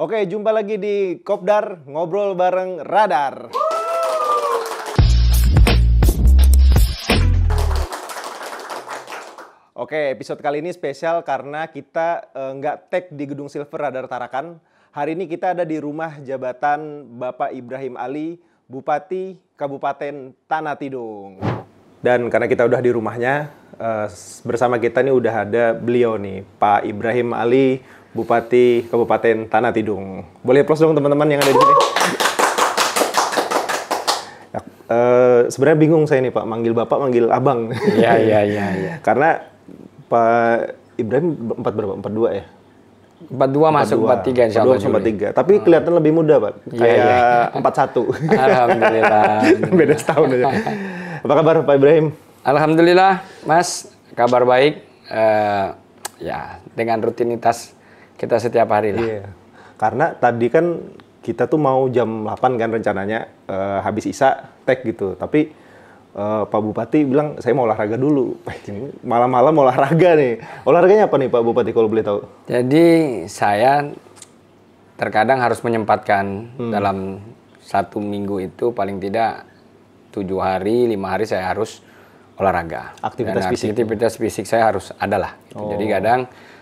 Oke, jumpa lagi di Kopdar ngobrol bareng Radar. Oke, episode kali ini spesial karena kita eh, nggak eh, tag di gedung Silver Radar Tarakan. Hari ini kita ada di rumah jabatan Bapak Ibrahim Ali, Bupati Kabupaten Tanah Tidung. Dan karena kita udah di rumahnya, eh, bersama kita nih udah ada beliau nih, Pak Ibrahim Ali, Bupati Kabupaten Tanah Tidung. Boleh plus dong teman-teman yang ada di sini. uh, sebenarnya bingung saya nih Pak, manggil Bapak, manggil Abang. Iya, iya, iya. Ya. Karena Pak Ibrahim empat berapa? Empat dua ya? empat dua masuk empat tiga insya Allah. empat tiga. Tapi kelihatan lebih muda pak, iya, kayak iya. empat ya, satu. Alhamdulillah. Beda setahun aja. Apa kabar Pak Ibrahim? Alhamdulillah, Mas. Kabar baik. Uh, ya, dengan rutinitas kita setiap hari lah. Iya. Karena tadi kan kita tuh mau jam 8 kan rencananya uh, habis Isa tag gitu. Tapi uh, Pak Bupati bilang saya mau olahraga dulu. Malam-malam olahraga nih. Olahraganya apa nih Pak Bupati kalau boleh tahu? Jadi saya terkadang harus menyempatkan hmm. dalam satu minggu itu paling tidak tujuh hari, lima hari saya harus olahraga. Aktivitas Dan fisik. Aktivitas fisik saya harus adalah. Gitu. Oh. Jadi kadang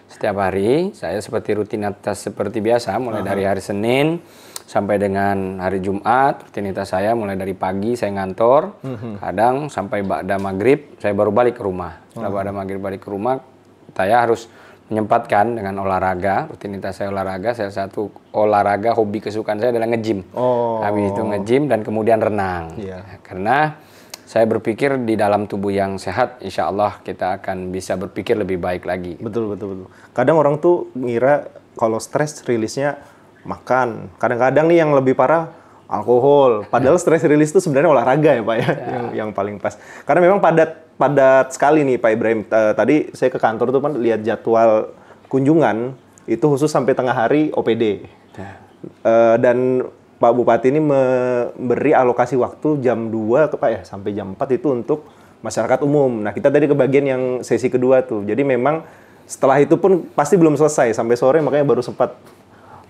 setiap hari saya seperti rutinitas seperti biasa mulai uh-huh. dari hari Senin sampai dengan hari Jumat rutinitas saya mulai dari pagi saya ngantor uh-huh. kadang sampai ba'da maghrib saya baru balik ke rumah setelah uh-huh. ba'da maghrib balik ke rumah saya harus menyempatkan dengan olahraga rutinitas saya olahraga saya satu olahraga hobi kesukaan saya adalah ngejim oh. habis itu ngejim dan kemudian renang yeah. karena saya berpikir di dalam tubuh yang sehat, insya Allah kita akan bisa berpikir lebih baik lagi. Betul, betul, betul. Kadang orang tuh ngira kalau stres rilisnya makan. Kadang-kadang nih yang lebih parah alkohol. Padahal ya. stres rilis itu sebenarnya olahraga ya Pak ya, ya. yang, yang paling pas. Karena memang padat padat sekali nih Pak Ibrahim. tadi saya ke kantor tuh kan lihat jadwal kunjungan itu khusus sampai tengah hari OPD. Ya. Eh, dan Pak Bupati ini memberi alokasi waktu jam 2 ke Pak ya sampai jam 4 itu untuk masyarakat umum. Nah, kita tadi ke bagian yang sesi kedua tuh. Jadi memang setelah itu pun pasti belum selesai sampai sore makanya baru sempat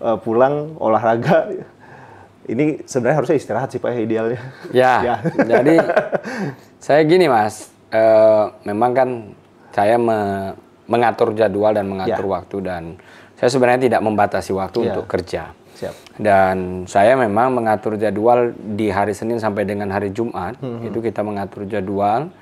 uh, pulang olahraga. Ini sebenarnya harusnya istirahat sih Pak ya, idealnya. Ya. ya. Jadi saya gini Mas, e, memang kan saya me, mengatur jadwal dan mengatur ya. waktu dan saya sebenarnya tidak membatasi waktu ya. untuk kerja Siap. Dan saya memang mengatur jadwal di hari Senin sampai dengan hari Jumat. Hmm. Itu kita mengatur jadwal.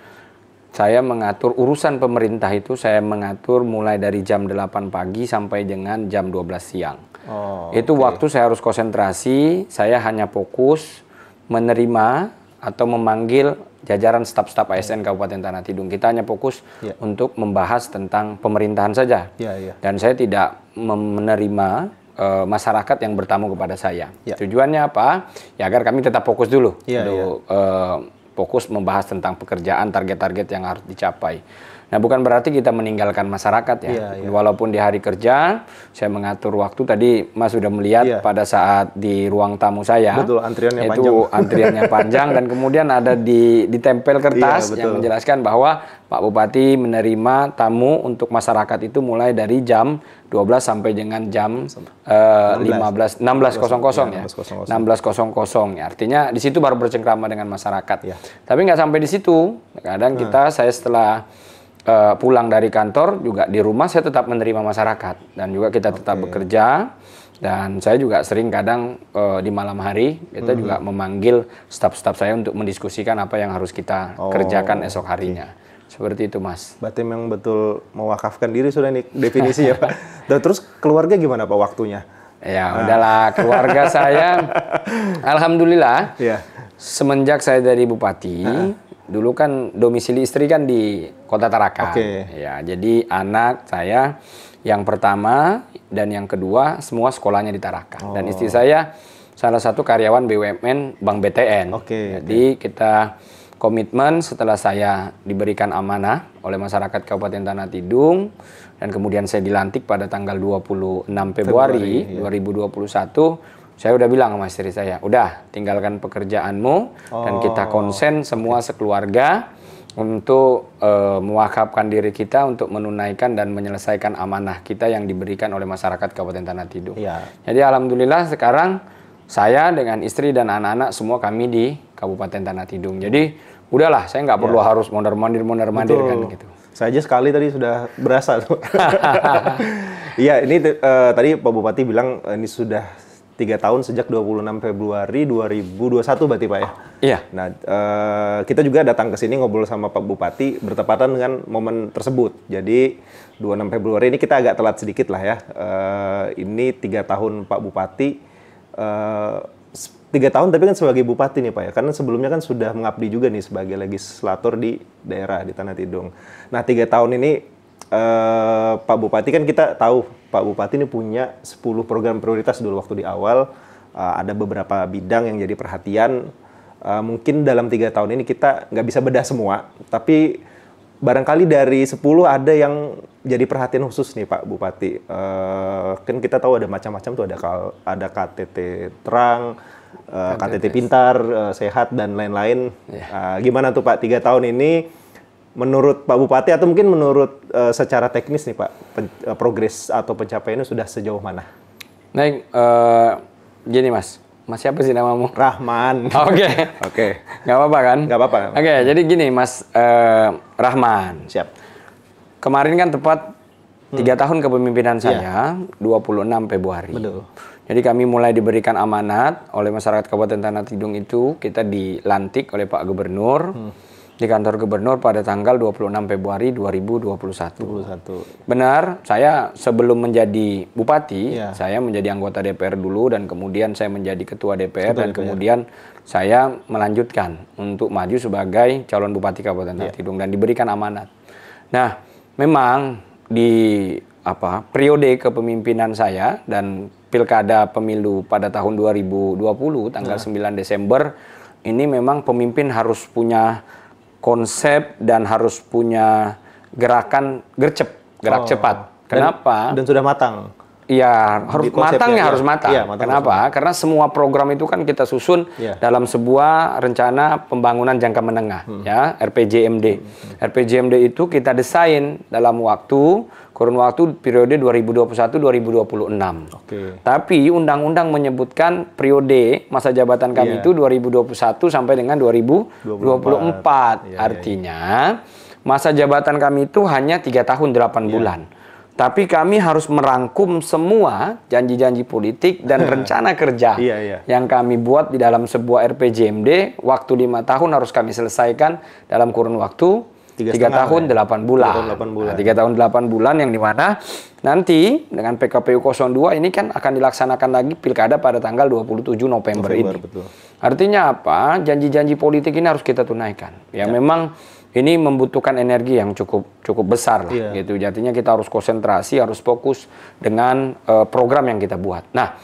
Saya mengatur urusan pemerintah itu saya mengatur mulai dari jam 8 pagi sampai dengan jam 12 siang. Oh, itu okay. waktu saya harus konsentrasi, saya hanya fokus menerima atau memanggil jajaran staf-staf ASN Kabupaten Tanah Tidung. Kita hanya fokus yeah. untuk membahas tentang pemerintahan saja. Yeah, yeah. Dan saya tidak menerima uh, masyarakat yang bertamu kepada saya. Ya. Tujuannya apa? Ya agar kami tetap fokus dulu, ya, dulu ya. Uh, fokus membahas tentang pekerjaan, target-target yang harus dicapai. Nah, bukan berarti kita meninggalkan masyarakat ya. Yeah, yeah. Walaupun di hari kerja, saya mengatur waktu tadi Mas sudah melihat yeah. pada saat di ruang tamu saya. Betul, antriannya itu panjang. Itu antriannya panjang dan kemudian ada di ditempel kertas yeah, yang menjelaskan bahwa Pak Bupati menerima tamu untuk masyarakat itu mulai dari jam 12 sampai dengan jam uh, 15 16.00 ya. 16.00 16 ya. Artinya di situ baru bercengkrama dengan masyarakat. Ya. Tapi nggak sampai di situ. Kadang hmm. kita saya setelah uh, pulang dari kantor juga di rumah saya tetap menerima masyarakat dan juga kita tetap bekerja dan saya juga sering kadang uh, di malam hari kita hmm. juga memanggil staf-staf saya untuk mendiskusikan apa yang harus kita oh, kerjakan esok harinya. Okay. Seperti itu, Mas. Berarti memang betul mewakafkan diri sudah nih definisi ya, Pak. Dan terus keluarga gimana Pak waktunya? Ya, nah. udahlah keluarga saya alhamdulillah. Ya. Semenjak saya dari bupati, dulu kan domisili istri kan di Kota Tarakan. Okay. Ya, jadi anak saya yang pertama dan yang kedua semua sekolahnya di Tarakan. Oh. Dan istri saya salah satu karyawan BUMN Bank BTN. Okay, jadi okay. kita komitmen setelah saya diberikan amanah oleh masyarakat Kabupaten Tanah Tidung dan kemudian saya dilantik pada tanggal 26 Februari, Februari iya. 2021 saya udah bilang sama istri saya, udah tinggalkan pekerjaanmu oh. dan kita oh, konsen semua sekeluarga untuk uh, mewakafkan diri kita untuk menunaikan dan menyelesaikan amanah kita yang diberikan oleh masyarakat Kabupaten Tanah Tidung. Ya. Jadi alhamdulillah sekarang saya dengan istri dan anak-anak semua kami di Kabupaten Tanah Tidung. Jadi udahlah saya nggak perlu ya. harus mondar mandir mondar mandir kan gitu. Saya aja sekali tadi sudah berasa Iya ini uh, tadi Pak Bupati bilang eh, ini sudah tiga tahun sejak 26 Februari 2021 berarti Pak ya? Iya. Nah, e, kita juga datang ke sini ngobrol sama Pak Bupati bertepatan dengan momen tersebut. Jadi 26 Februari ini kita agak telat sedikit lah ya. E, ini tiga tahun Pak Bupati. Eh, tiga e, tahun tapi kan sebagai Bupati nih Pak ya. Karena sebelumnya kan sudah mengabdi juga nih sebagai legislator di daerah, di Tanah Tidung. Nah, tiga tahun ini Eh, Pak Bupati kan kita tahu Pak Bupati ini punya 10 program prioritas dulu waktu di awal uh, ada beberapa bidang yang jadi perhatian uh, mungkin dalam tiga tahun ini kita nggak bisa bedah semua tapi barangkali dari 10 ada yang jadi perhatian khusus nih Pak Bupati uh, kan kita tahu ada macam-macam tuh ada kal ada KTT terang uh, KTT pintar uh, sehat dan lain-lain uh, gimana tuh Pak tiga tahun ini menurut Pak Bupati atau mungkin menurut uh, secara teknis nih Pak, pen- uh, progres atau pencapaiannya sudah sejauh mana? Nah, uh, gini Mas, Mas siapa sih namamu? Rahman. Oke. Oke. Okay. okay. Gak apa-apa kan? Gak apa-apa. Oke, okay, jadi gini Mas uh, Rahman. Siap. Kemarin kan tepat hmm. tiga hmm. tahun kepemimpinan iya. saya, yeah. 26 Februari. Betul. Jadi kami mulai diberikan amanat oleh masyarakat Kabupaten Tanah Tidung itu kita dilantik oleh Pak Gubernur. Hmm di kantor gubernur pada tanggal 26 Februari 2021. 21. Benar, saya sebelum menjadi bupati, ya. saya menjadi anggota DPR dulu dan kemudian saya menjadi ketua DPR ketua dan DPR. kemudian saya melanjutkan untuk maju sebagai calon bupati Kabupaten ya. dan diberikan amanat. Nah, memang di apa periode kepemimpinan saya dan pilkada pemilu pada tahun 2020 tanggal ya. 9 Desember ini memang pemimpin harus punya konsep dan harus punya gerakan gercep, gerak oh. cepat. Kenapa? Dan, dan sudah matang. Iya, ya harus matangnya ya. Iya. harus matang. Ya, matang Kenapa? Semua. Karena semua program itu kan kita susun ya. dalam sebuah rencana pembangunan jangka menengah, hmm. ya RPJMD. Hmm. hmm. RPJMD itu kita desain dalam waktu kurun waktu periode 2021-2026. Okay. Tapi undang-undang menyebutkan periode masa jabatan kami yeah. itu 2021 sampai dengan 2024. 24. Yeah, Artinya yeah, yeah. masa jabatan kami itu hanya tiga tahun 8 yeah. bulan tapi kami harus merangkum semua janji-janji politik dan rencana kerja iya, iya. yang kami buat di dalam sebuah RPJMD waktu lima tahun harus kami selesaikan dalam kurun waktu tiga ya. tahun delapan ya? bulan nah, tiga tahun delapan bulan. Nah, bulan yang dimana nanti dengan PKPU 02 ini kan akan dilaksanakan lagi pilkada pada tanggal 27 November, November ini betul. artinya apa janji-janji politik ini harus kita tunaikan ya, ya. memang ini membutuhkan energi yang cukup cukup besar lah yeah. gitu. Jadinya kita harus konsentrasi, harus fokus dengan uh, program yang kita buat. Nah,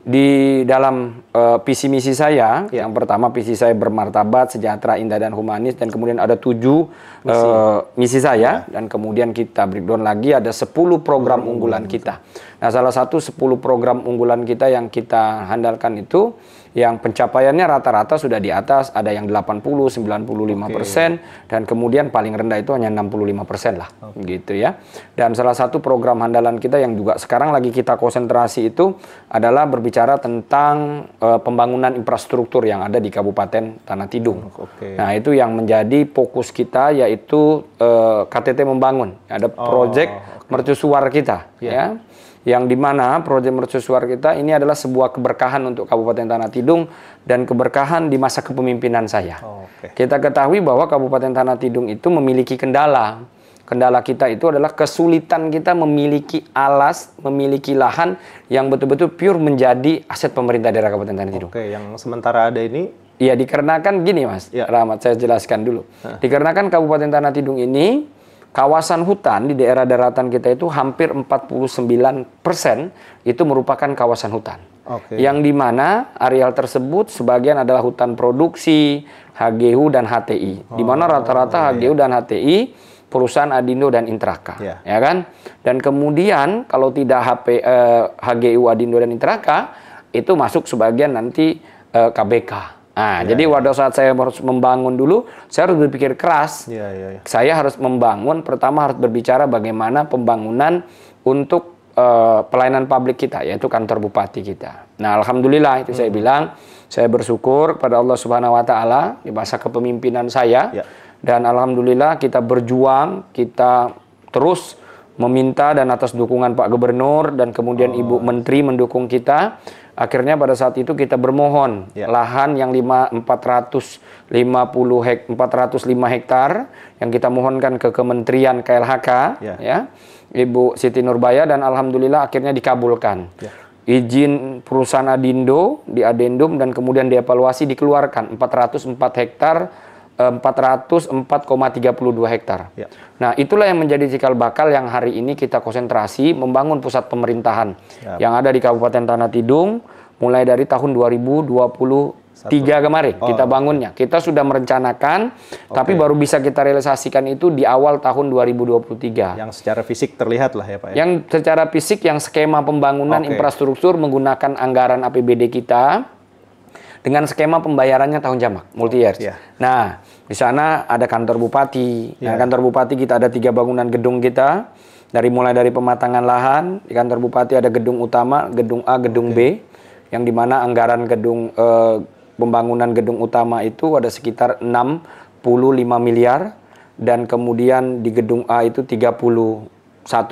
di dalam uh, visi misi saya, yeah. yang pertama visi saya bermartabat, sejahtera, indah dan humanis dan kemudian ada tujuh misi, uh, misi saya yeah. dan kemudian kita breakdown lagi ada sepuluh program unggulan kita. Nah, salah satu sepuluh program unggulan kita yang kita handalkan itu yang pencapaiannya rata-rata sudah di atas, ada yang 80, 95 persen, okay. dan kemudian paling rendah itu hanya 65 persen lah, okay. gitu ya. Dan salah satu program handalan kita yang juga sekarang lagi kita konsentrasi itu adalah berbicara tentang uh, pembangunan infrastruktur yang ada di Kabupaten Tanah Tidung. Okay. Nah itu yang menjadi fokus kita yaitu uh, eh, KTT membangun, ada proyek oh, okay. mercusuar kita, yeah. ya yang dimana proyek mercusuar kita ini adalah sebuah keberkahan untuk Kabupaten Tanah Tidung dan keberkahan di masa kepemimpinan saya. Oh, okay. Kita ketahui bahwa Kabupaten Tanah Tidung itu memiliki kendala. Kendala kita itu adalah kesulitan kita memiliki alas, memiliki lahan yang betul-betul pure menjadi aset pemerintah daerah Kabupaten Tanah Tidung. Oke, okay, yang sementara ada ini Iya, dikarenakan gini Mas, ya. Rahmat saya jelaskan dulu. Hah. Dikarenakan Kabupaten Tanah Tidung ini Kawasan hutan di daerah daratan kita itu hampir 49% itu merupakan kawasan hutan. Okay. Yang di mana areal tersebut sebagian adalah hutan produksi, HGU dan HTI. Oh, di mana oh, rata-rata oh, HGU iya. dan HTI perusahaan Adindo dan Intraka, yeah. ya kan? Dan kemudian kalau tidak HP eh, HGU Adindo dan Intraka itu masuk sebagian nanti eh, KBK. Nah, yeah, jadi yeah. Ya. saat saya harus membangun dulu, saya harus berpikir keras. Yeah, yeah, yeah. Saya harus membangun. Pertama harus berbicara bagaimana pembangunan untuk uh, pelayanan publik kita, yaitu kantor bupati kita. Nah, alhamdulillah itu hmm. saya bilang, saya bersyukur pada Allah Subhanahu Wa Taala di masa kepemimpinan saya. Yeah. Dan alhamdulillah kita berjuang, kita terus meminta dan atas dukungan Pak Gubernur dan kemudian oh. Ibu Menteri mendukung kita Akhirnya pada saat itu kita bermohon ya. lahan yang 5 450 hek 405 hektar yang kita mohonkan ke Kementerian KLHK ya. ya Ibu Siti Nurbaya dan alhamdulillah akhirnya dikabulkan. Ya. Izin perusahaan Adindo di Adendum dan kemudian dievaluasi dikeluarkan 404 hektar 404,32 hektar. Ya. Nah, itulah yang menjadi cikal bakal yang hari ini kita konsentrasi membangun pusat pemerintahan ya. yang ada di Kabupaten Tanah Tidung mulai dari tahun 2023 Satu. kemarin oh, kita bangunnya. Kita sudah merencanakan okay. tapi baru bisa kita realisasikan itu di awal tahun 2023. Yang secara fisik terlihat lah ya Pak ya? Yang secara fisik yang skema pembangunan okay. infrastruktur menggunakan anggaran APBD kita dengan skema pembayarannya tahun jamak multi years. Yeah. Nah, di sana ada kantor bupati. Yeah. Nah, iya. kantor bupati kita ada tiga bangunan gedung kita. Dari mulai dari pematangan lahan, di kantor bupati ada gedung utama, gedung A, gedung okay. B yang dimana anggaran gedung eh, pembangunan gedung utama itu ada sekitar 65 miliar dan kemudian di gedung A itu 31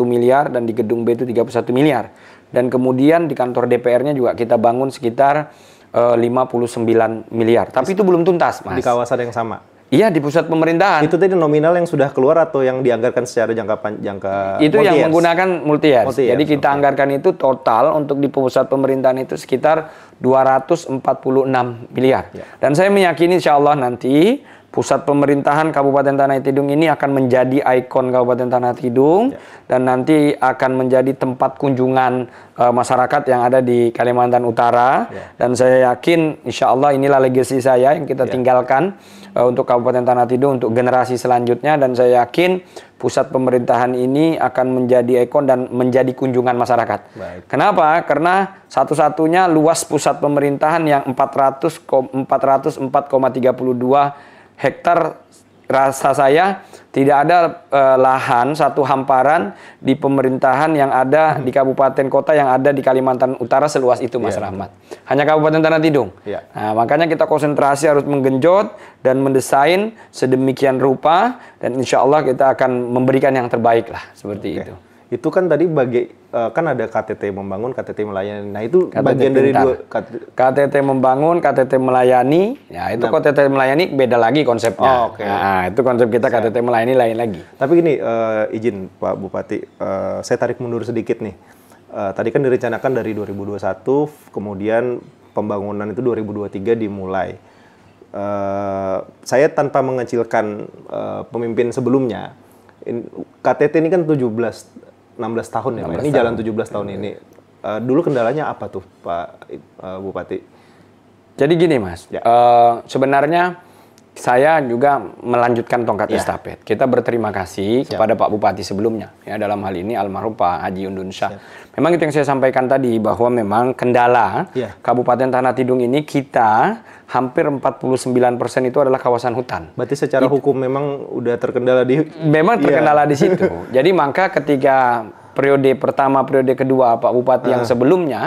miliar dan di gedung B itu 31 miliar dan kemudian di kantor DPR-nya juga kita bangun sekitar 59 eh, miliar. Tapi itu belum tuntas, Mas. Di kawasan yang sama. Iya di pusat pemerintahan. Itu tadi nominal yang sudah keluar atau yang dianggarkan secara jangka panjang jangka Itu yang menggunakan multi years. multi years. Jadi kita okay. anggarkan itu total untuk di pusat pemerintahan itu sekitar 246 miliar. Ya. Dan saya meyakini insya Allah nanti pusat pemerintahan Kabupaten Tanah Tidung ini akan menjadi ikon Kabupaten Tanah Tidung ya. dan nanti akan menjadi tempat kunjungan uh, masyarakat yang ada di Kalimantan Utara ya. dan saya yakin insya Allah inilah legasi saya yang kita ya. tinggalkan uh, untuk Kabupaten Tanah Tidung untuk generasi selanjutnya dan saya yakin pusat pemerintahan ini akan menjadi ikon dan menjadi kunjungan masyarakat. Baik. Kenapa? Karena satu-satunya luas pusat pemerintahan yang 400 404,32 hektar rasa saya tidak ada e, lahan satu hamparan di pemerintahan yang ada hmm. di kabupaten kota yang ada di Kalimantan Utara seluas itu Mas yeah. Rahmat. Hanya Kabupaten Tanah Tidung. Yeah. Nah, makanya kita konsentrasi harus menggenjot dan mendesain sedemikian rupa dan insya Allah kita akan memberikan yang terbaik lah seperti okay. itu itu kan tadi bagi eh, kan ada KTT membangun, KTT melayani. Nah, itu KTT bagian pintar. dari dua KT... KTT membangun, KTT melayani. Ya, itu nah, KTT melayani beda lagi konsepnya. Oh, okay. Nah, itu konsep kita KTT melayani lain lagi. Tapi gini, uh, izin Pak Bupati, uh, saya tarik mundur sedikit nih. Uh, tadi kan direncanakan dari 2021, kemudian pembangunan itu 2023 dimulai. Uh, saya tanpa mengecilkan uh, pemimpin sebelumnya, KTT ini kan 17 16 tahun ya Pak. Ini tahun. jalan 17 tahun ini. Eh, dulu kendalanya apa tuh Pak eh, Bupati? Jadi gini Mas, ya. uh, sebenarnya saya juga melanjutkan tongkat ya. estafet. Kita berterima kasih Siap. kepada Pak Bupati sebelumnya. Ya dalam hal ini almarhum Pak Haji Undun Syah. Memang itu yang saya sampaikan tadi bahwa memang kendala ya. Kabupaten Tanah Tidung ini kita hampir 49% itu adalah kawasan hutan. Berarti secara itu. hukum memang udah terkendala di memang iya. terkendala yeah. di situ. Jadi maka ketika periode pertama, periode kedua Pak Bupati uh. yang ah. sebelumnya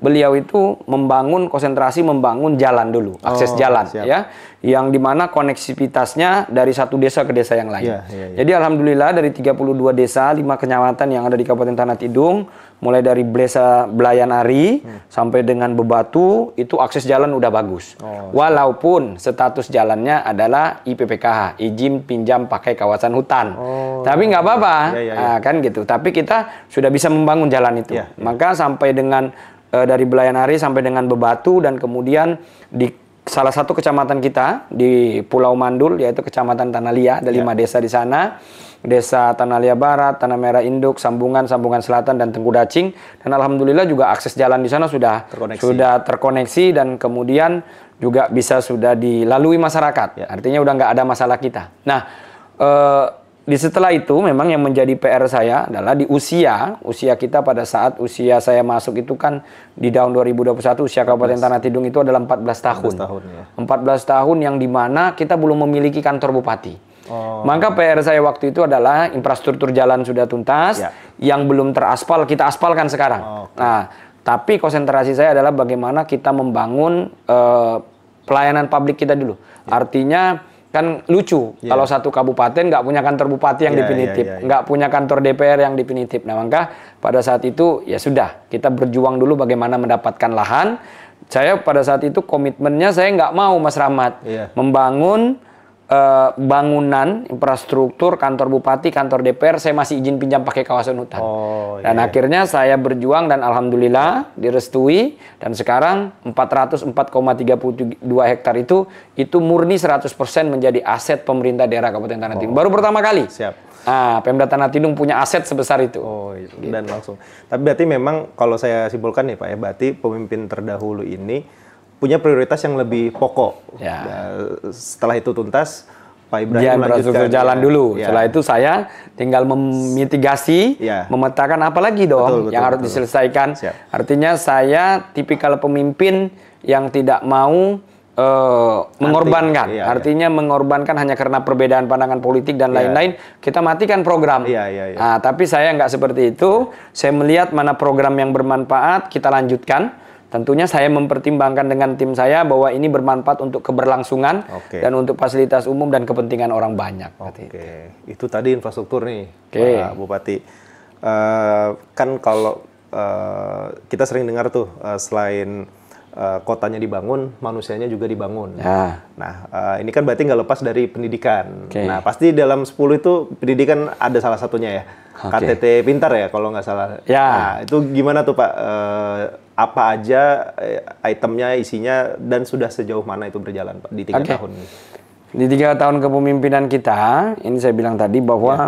beliau itu membangun konsentrasi membangun jalan dulu akses oh, jalan siap. ya yang dimana koneksivitasnya dari satu desa ke desa yang lain. Yeah, yeah, yeah. Jadi alhamdulillah dari 32 desa 5 kecamatan yang ada di Kabupaten Tanah Tidung mulai dari Blesa Belayan Ari hmm. sampai dengan Bebatu itu akses jalan udah bagus. Oh. Walaupun status jalannya adalah IPPKH, izin pinjam pakai kawasan hutan. Oh. Tapi nggak apa-apa, ya, ya, ya. kan gitu. Tapi kita sudah bisa membangun jalan itu. Ya, ya. Maka sampai dengan e, dari Belayan Ari sampai dengan Bebatu dan kemudian di salah satu kecamatan kita di Pulau Mandul yaitu kecamatan Tanalia ada ya. lima iya. desa di sana desa Tanah Lia Barat, Tanah Merah Induk, Sambungan, Sambungan Selatan dan Tengku Dacing dan alhamdulillah juga akses jalan di sana sudah terkoneksi. sudah terkoneksi dan kemudian juga bisa sudah dilalui masyarakat. Ya. Artinya udah nggak ada masalah kita. Nah, eh, di setelah itu memang yang menjadi PR saya adalah di usia usia kita pada saat usia saya masuk itu kan di tahun 2021 usia Kabupaten Tanah Tidung itu adalah 14 tahun. 14 tahun, ya. 14 tahun yang dimana kita belum memiliki kantor bupati. Oh. Maka PR saya waktu itu adalah infrastruktur jalan sudah tuntas, ya. yang belum teraspal kita aspalkan sekarang. Oh, okay. Nah, tapi konsentrasi saya adalah bagaimana kita membangun uh, pelayanan publik kita dulu. Ya. Artinya kan lucu ya. kalau satu kabupaten nggak punya kantor bupati yang ya, ya definitif, nggak ya, ya. nggak punya kantor DPR yang definitif. Nah maka pada saat itu ya sudah kita berjuang dulu bagaimana mendapatkan lahan. Saya pada saat itu komitmennya saya nggak mau Mas Rahmat ya. membangun Eh, bangunan, infrastruktur, kantor bupati, kantor DPR, saya masih izin pinjam pakai kawasan hutan. Oh, dan iya. akhirnya saya berjuang dan alhamdulillah direstui dan sekarang 404,32 hektar itu itu murni 100% menjadi aset pemerintah daerah Kabupaten Tanah Tidung. Oh, Baru pertama kali. Siap. Ah, Pemda Tanah Tidung punya aset sebesar itu. Oh, iya. gitu. dan langsung. Tapi berarti memang kalau saya simpulkan nih Pak ya, berarti pemimpin terdahulu ini punya prioritas yang lebih pokok. Ya. ya setelah itu tuntas, Pak Ibrahim ya, melanjutkan. jalan dulu. Ya. Setelah itu saya tinggal memitigasi, ya. memetakan apa lagi dong betul, betul, yang harus betul. diselesaikan. Siap. Artinya saya tipikal pemimpin yang tidak mau uh, mengorbankan. Iya, iya, Artinya mengorbankan hanya karena perbedaan pandangan politik dan iya. lain-lain. Iya. Kita matikan program. Iya, iya, iya. Nah, tapi saya nggak seperti itu. Saya melihat mana program yang bermanfaat, kita lanjutkan Tentunya saya mempertimbangkan dengan tim saya bahwa ini bermanfaat untuk keberlangsungan okay. dan untuk fasilitas umum dan kepentingan orang banyak. Oke, okay. itu. tadi infrastruktur nih, okay. Pak Bupati. Uh, kan kalau uh, kita sering dengar tuh uh, selain Eh, kotanya dibangun, manusianya juga dibangun. Ya. Nah, uh, ini kan berarti nggak lepas dari pendidikan. Okay. Nah, pasti dalam 10 itu pendidikan ada salah satunya ya. Okay. KTT Pintar ya kalau nggak salah. Ya. Nah, itu gimana tuh Pak? Uh, apa aja itemnya, isinya, dan sudah sejauh mana itu berjalan Pak di tiga okay. tahun ini? Di tiga tahun kepemimpinan kita, ini saya bilang tadi bahwa ya.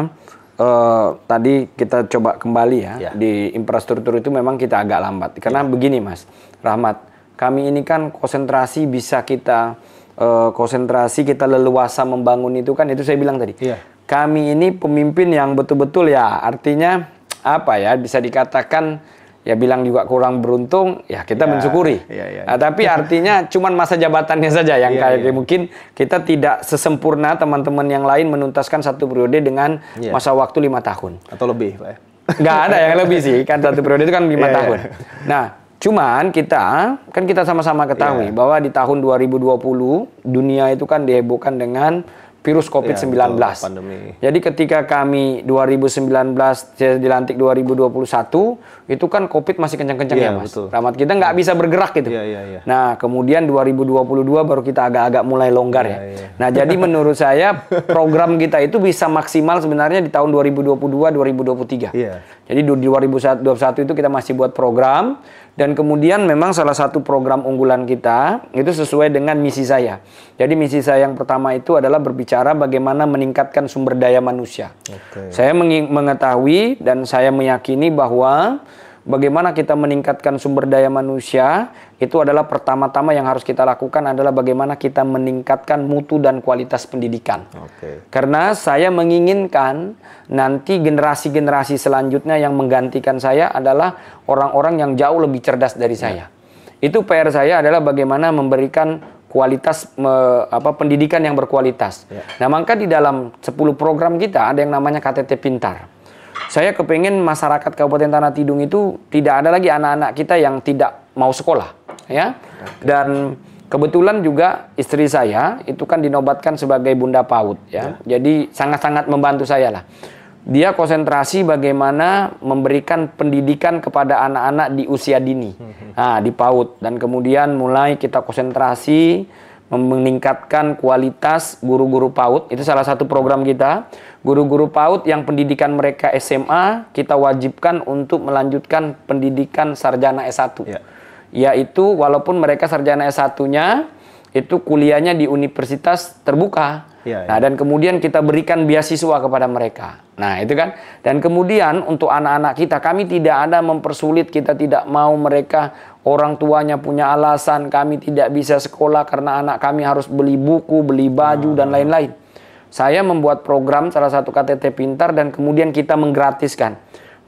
Uh, tadi kita coba kembali ya, ya di infrastruktur itu memang kita agak lambat karena ya. begini Mas Rahmat kami ini kan konsentrasi bisa kita uh, konsentrasi kita leluasa membangun itu kan itu saya bilang tadi. yeah. Kami ini pemimpin yang betul-betul ya artinya apa ya bisa dikatakan ya bilang juga kurang beruntung ya kita ya, mensyukuri ya, ya, ya. Nah, tapi artinya cuman masa jabatannya saja yang ya, kayak ya. mungkin kita tidak sesempurna teman-teman yang lain menuntaskan satu periode dengan ya. masa waktu lima tahun atau lebih pak ya. nggak ada yang lebih sih kan satu periode itu kan lima ya, tahun ya. nah Cuman kita kan kita sama-sama ketahui yeah. bahwa di tahun 2020 dunia itu kan dihebohkan dengan virus iya, COVID-19. Ya, Jadi ketika kami 2019 eh, dilantik 2021 itu kan COVID masih kencang kencang iya, ya, Mas. Betul. Ramad kita nggak bisa bergerak gitu. Ya, ya, ya. Nah, kemudian 2022 baru kita agak-agak mulai longgar iya, ya. ya. ya. Nah, jadi menurut saya program kita itu bisa maksimal sebenarnya di tahun 2022 2023. Ya. Jadi di 2021 itu kita masih buat program dan kemudian memang salah satu program unggulan kita itu sesuai dengan misi saya. Jadi misi saya yang pertama itu adalah berbicara bagaimana meningkatkan sumber daya manusia. Okay. Saya mengetahui dan saya meyakini bahwa bagaimana kita meningkatkan sumber daya manusia itu adalah pertama-tama yang harus kita lakukan adalah bagaimana kita meningkatkan mutu dan kualitas pendidikan. Okay. Karena saya menginginkan nanti generasi-generasi selanjutnya yang menggantikan saya adalah orang-orang yang jauh lebih cerdas dari ya. saya. Itu PR saya adalah bagaimana memberikan kualitas me, apa pendidikan yang berkualitas. Ya. Nah, maka di dalam 10 program kita ada yang namanya KTT Pintar. Saya kepengen masyarakat Kabupaten Tanah Tidung itu tidak ada lagi anak-anak kita yang tidak mau sekolah, ya. Dan kebetulan juga istri saya itu kan dinobatkan sebagai Bunda PAUD, ya. ya. Jadi sangat-sangat membantu saya lah. Dia konsentrasi bagaimana memberikan pendidikan kepada anak-anak di usia dini, hmm, hmm. nah, di PAUD, dan kemudian mulai kita konsentrasi meningkatkan kualitas guru-guru PAUD. Itu salah satu program kita. Guru-guru PAUD yang pendidikan mereka SMA, kita wajibkan untuk melanjutkan pendidikan sarjana S1. Ya. Yaitu walaupun mereka sarjana S1-nya itu kuliahnya di universitas terbuka Ya, ya. Nah, ya. dan kemudian kita berikan beasiswa kepada mereka. Nah, itu kan. Dan kemudian untuk anak-anak kita, kami tidak ada mempersulit, kita tidak mau mereka orang tuanya punya alasan kami tidak bisa sekolah karena anak kami harus beli buku, beli baju hmm. dan ah. lain-lain. Saya membuat program salah satu KTT Pintar dan kemudian kita menggratiskan.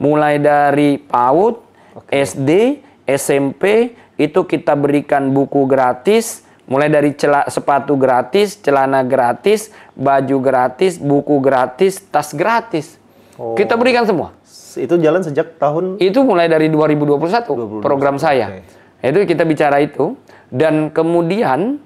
Mulai dari PAUD, okay. SD, SMP itu kita berikan buku gratis, Mulai dari celak sepatu gratis, celana gratis, baju gratis, buku gratis, tas gratis. Oh. Kita berikan semua. Itu jalan sejak tahun? Itu mulai dari 2021, 2021. program saya. Okay. Itu kita bicara itu. Dan kemudian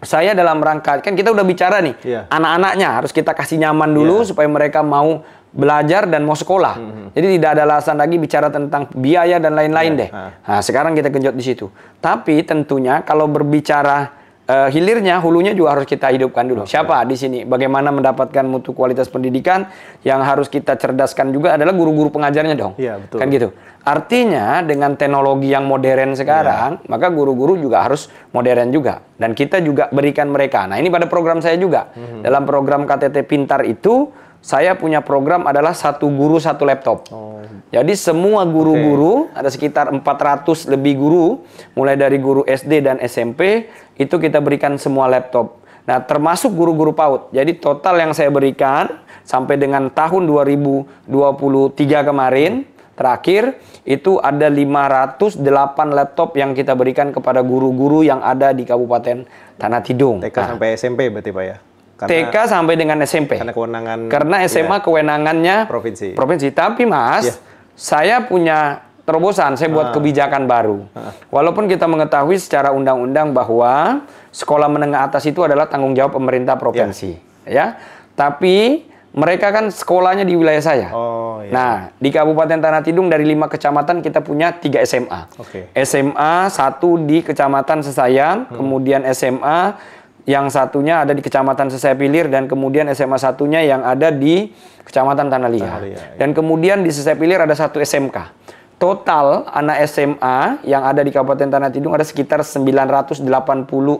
saya dalam rangka, kan kita udah bicara nih, yeah. anak-anaknya harus kita kasih nyaman dulu yeah. supaya mereka mau belajar dan mau sekolah. Hmm, -hmm. Jadi tidak ada alasan lagi bicara tentang biaya dan lain-lain yeah. deh. Ah. Nah, sekarang kita genjot di situ. Tapi tentunya kalau berbicara uh, hilirnya, hulunya juga harus kita hidupkan dulu. Okay. Siapa di sini? Bagaimana mendapatkan mutu kualitas pendidikan yang harus kita cerdaskan juga adalah guru-guru pengajarnya dong. Iya, betul. Kan gitu. Artinya dengan teknologi yang modern sekarang, yeah. maka guru-guru juga harus modern juga dan kita juga berikan mereka. Nah, ini pada program saya juga. -hmm. Dalam program KTT Pintar itu saya punya program adalah satu guru satu laptop. Oh. Jadi semua guru-guru okay. ada sekitar 400 lebih guru mulai dari guru SD dan SMP itu kita berikan semua laptop. Nah, termasuk guru-guru PAUD. Jadi total yang saya berikan sampai dengan tahun 2023 kemarin terakhir itu ada 508 laptop yang kita berikan kepada guru-guru yang ada di Kabupaten Tanah Tidung. TK nah, sampai SMP berarti Pak ya? TK sampai dengan SMP. Karena kewenangan. Karena SMA ya, kewenangannya provinsi. Provinsi. Tapi Mas, ya. saya punya terobosan, saya buat ah. kebijakan baru. Ah. Walaupun kita mengetahui secara undang-undang bahwa sekolah menengah atas itu adalah tanggung jawab pemerintah provinsi, ya. ya. Tapi mereka kan sekolahnya di wilayah saya. Oh, iya. Nah, di Kabupaten Tanah Tidung dari lima kecamatan kita punya tiga SMA. Okay. SMA satu di kecamatan sesayang, hmm. kemudian SMA yang satunya ada di Kecamatan Sesepilir dan kemudian SMA satunya yang ada di Kecamatan Tanah Liat. Tanah Liat. Iya. Dan kemudian di Sesepilir ada satu SMK. Total anak SMA yang ada di Kabupaten Tanah Tidung ada sekitar 980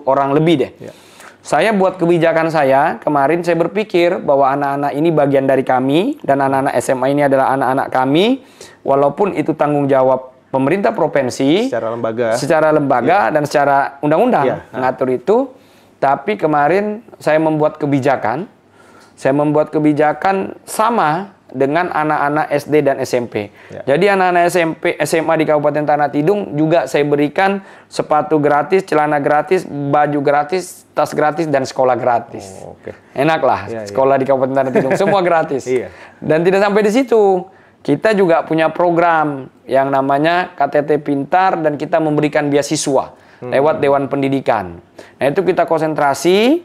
orang lebih deh. Ya. Saya buat kebijakan saya, kemarin saya berpikir bahwa anak-anak ini bagian dari kami dan anak-anak SMA ini adalah anak-anak kami walaupun itu tanggung jawab pemerintah provinsi secara lembaga secara lembaga ya. dan secara undang-undang ya. mengatur itu tapi kemarin saya membuat kebijakan, saya membuat kebijakan sama dengan anak-anak SD dan SMP. Ya. Jadi anak-anak SMP SMA di Kabupaten Tanah Tidung juga saya berikan sepatu gratis, celana gratis, baju gratis, tas gratis dan sekolah gratis. Oh, okay. Enaklah ya, sekolah di Kabupaten Tanah Tidung semua gratis. iya. Dan tidak sampai di situ. Kita juga punya program yang namanya KTT Pintar dan kita memberikan beasiswa. Hmm. lewat Dewan Pendidikan. Nah, itu kita konsentrasi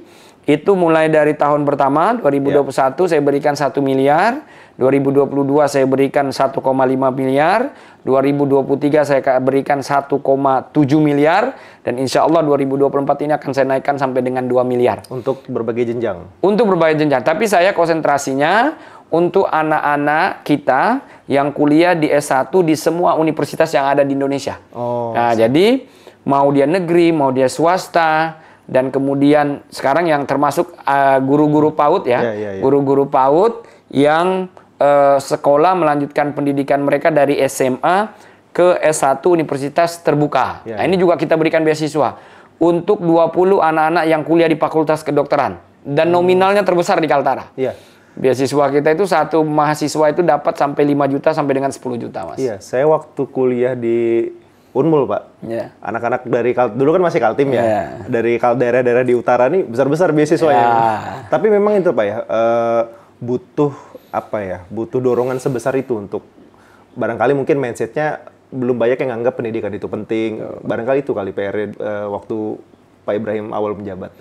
itu mulai dari tahun pertama 2021 ya. saya berikan 1 miliar, 2022 saya berikan 1,5 miliar, 2023 saya berikan 1,7 miliar dan insya Allah 2024 ini akan saya naikkan sampai dengan 2 miliar. Untuk berbagai jenjang? Untuk berbagai jenjang, tapi saya konsentrasinya untuk anak-anak kita yang kuliah di S1 di semua universitas yang ada di Indonesia. Oh, nah, jadi mau dia negeri, mau dia swasta, dan kemudian sekarang yang termasuk eh, guru-guru uh, PAUD ya, ya, ya, ya. guru-guru yeah, yeah, yeah. PAUD yang uh, sekolah melanjutkan pendidikan mereka dari SMA ke S1 universitas terbuka. Nah, ini juga kita berikan beasiswa untuk 20 anak-anak yang kuliah di Fakultas Kedokteran dan oh. nominalnya terbesar di Kaltara. Beasiswa kita itu satu mahasiswa itu dapat sampai 5 juta sampai dengan 10 juta, Mas. Iya, saya waktu kuliah di Unmul pak, yeah. anak-anak dari Kal dulu kan masih Kaltim ya, iya. dari Kal daerah-daerah di utara nih besar-besar beasiswa Yeah. Iya. Tapi memang itu pak ya uh, butuh apa ya, butuh dorongan sebesar itu untuk barangkali mungkin mindsetnya belum banyak yang anggap pendidikan itu penting. Barangkali itu kali PR uh, eh, waktu Pak Ibrahim awal menjabat.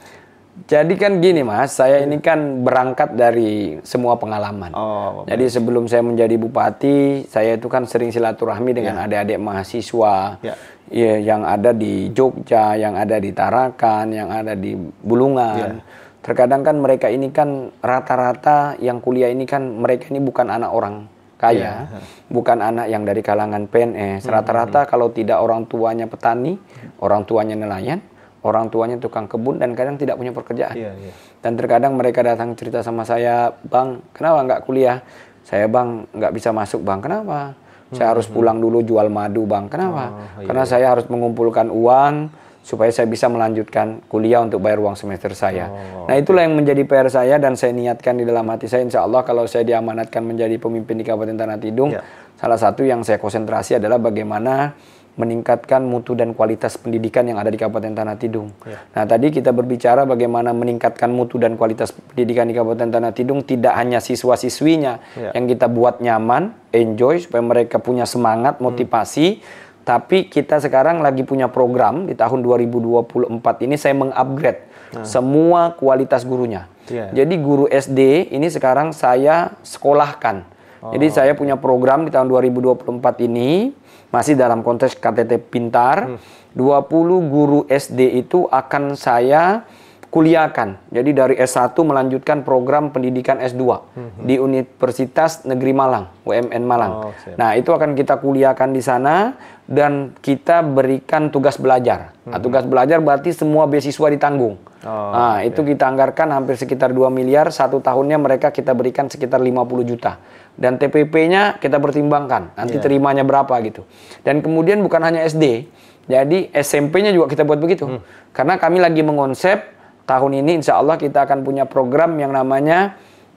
Jadi kan gini mas, saya ini kan berangkat dari semua pengalaman. Oh, Jadi sebelum saya menjadi bupati, saya itu kan sering silaturahmi dengan ya. adik-adik mahasiswa, yeah. ya, yang ada di Jogja, yang ada di Tarakan, yang ada di Bulungan. Yeah. Terkadang kan mereka ini kan rata-rata yang kuliah ini kan mereka ini bukan anak orang kaya, yeah. bukan anak yang dari kalangan PNS. Hmm. Rata-rata hmm. kalau tidak orang tuanya petani, orang tuanya nelayan orang tuanya tukang kebun dan kadang tidak punya pekerjaan. Iya, iya. Dan terkadang mereka datang cerita sama saya, bang, kenapa nggak kuliah? Saya bang nggak bisa masuk bang, kenapa? Saya hmm, harus hmm, hmm. pulang dulu jual madu bang, kenapa? Oh, iya, Karena iya. saya harus mengumpulkan uang supaya saya bisa melanjutkan kuliah untuk bayar uang semester saya. Oh, nah itulah yang menjadi PR saya dan saya niatkan di dalam hati saya, insya Allah kalau saya diamanatkan menjadi pemimpin di Kabupaten Tanah Tidung, yeah. salah satu yang saya konsentrasi adalah bagaimana meningkatkan mutu dan kualitas pendidikan yang ada di Kabupaten Tanah Tidung. Ya. Nah, tadi kita berbicara bagaimana meningkatkan mutu dan kualitas pendidikan di Kabupaten Tanah Tidung tidak hanya siswa-siswinya ya. yang kita buat nyaman, enjoy supaya mereka punya semangat, hmm. motivasi, hmm. tapi kita sekarang lagi punya program di tahun 2024 ini saya mengupgrade nah. semua kualitas gurunya. Ya. Jadi guru SD ini sekarang saya sekolahkan. Oh. Jadi saya punya program di tahun 2024 ini masih dalam konteks KTT Pintar, hmm. 20 guru SD itu akan saya kuliahkan. Jadi dari S1 melanjutkan program pendidikan S2 hmm. di Universitas Negeri Malang, UMN Malang. Oh, nah, itu akan kita kuliahkan di sana dan kita berikan tugas belajar. Nah, hmm. Nah, tugas belajar berarti semua beasiswa ditanggung. Oh, nah, okay. itu kita anggarkan hampir sekitar 2 miliar, satu tahunnya mereka kita berikan sekitar 50 juta. Dan TPP-nya kita pertimbangkan, nanti yeah. terimanya berapa gitu. Dan kemudian bukan hanya SD, jadi SMP-nya juga kita buat begitu. Hmm. Karena kami lagi mengonsep, tahun ini insya Allah kita akan punya program yang namanya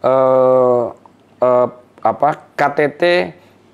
uh, uh, apa KTT uh,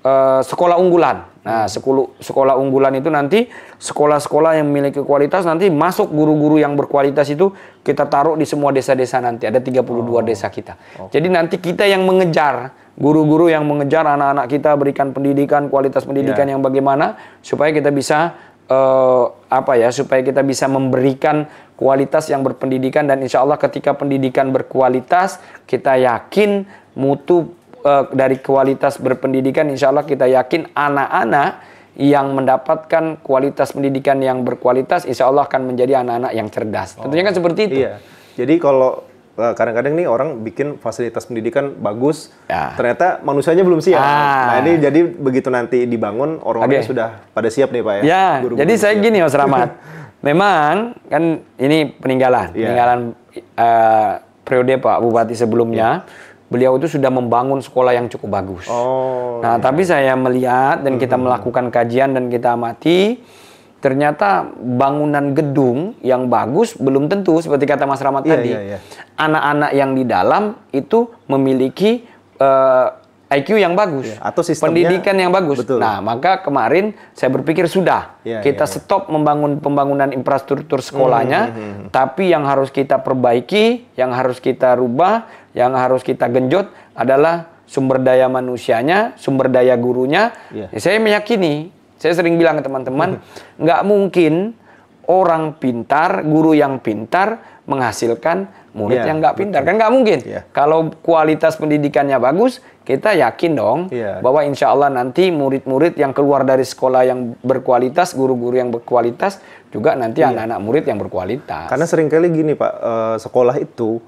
eh, Sekolah Unggulan. Nah, sekulu, sekolah unggulan itu nanti sekolah-sekolah yang memiliki kualitas nanti masuk guru-guru yang berkualitas itu kita taruh di semua desa-desa nanti. Ada 32 oh. desa kita. Okay. Jadi nanti kita yang mengejar guru-guru yang mengejar anak-anak kita berikan pendidikan, kualitas pendidikan yeah. yang bagaimana supaya kita bisa uh, apa ya supaya kita bisa memberikan kualitas yang berpendidikan dan insya Allah ketika pendidikan berkualitas kita yakin mutu uh, dari kualitas berpendidikan insya Allah kita yakin anak-anak yang mendapatkan kualitas pendidikan yang berkualitas insya Allah akan menjadi anak-anak yang cerdas. Oh, Tentunya kan seperti itu. Iya. Jadi kalau eh, kadang-kadang nih orang bikin fasilitas pendidikan bagus, ya. ternyata manusianya belum siap. Ah. Nah ini jadi begitu nanti dibangun orang-orang okay. sudah pada siap nih pak ya. ya Guru -guru jadi saya siap. gini Mas Ramad, memang kan ini peninggalan, ya. peninggalan uh, periode Pak Bupati sebelumnya. Ya beliau itu sudah membangun sekolah yang cukup bagus. Oh. Nah, iya. tapi saya melihat dan kita melakukan kajian dan kita amati ternyata bangunan gedung yang bagus belum tentu seperti kata Mas Rahmat iya, tadi. Anak-anak iya, iya. yang di dalam itu memiliki uh, IQ yang bagus, ya, atau sistemnya, pendidikan yang bagus. Betul. Nah, maka kemarin saya berpikir sudah ya, kita ya, stop membangun pembangunan infrastruktur hmm, sekolahnya, hmm, hmm, hmm. tapi yang harus kita perbaiki, yang harus kita rubah, yang harus kita genjot adalah sumber daya manusianya, sumber daya gurunya. Iya. Ya. Saya meyakini, saya sering bilang ke teman-teman, nggak mungkin orang pintar, guru yang pintar menghasilkan murid yeah, yang nggak pintar betul. kan nggak mungkin. Yeah. Kalau kualitas pendidikannya bagus, kita yakin dong yeah. bahwa insya Allah nanti murid-murid yang keluar dari sekolah yang berkualitas, guru-guru yang berkualitas juga nanti iya. anak-anak yeah. murid yang berkualitas. Karena seringkali gini pak, eh, sekolah itu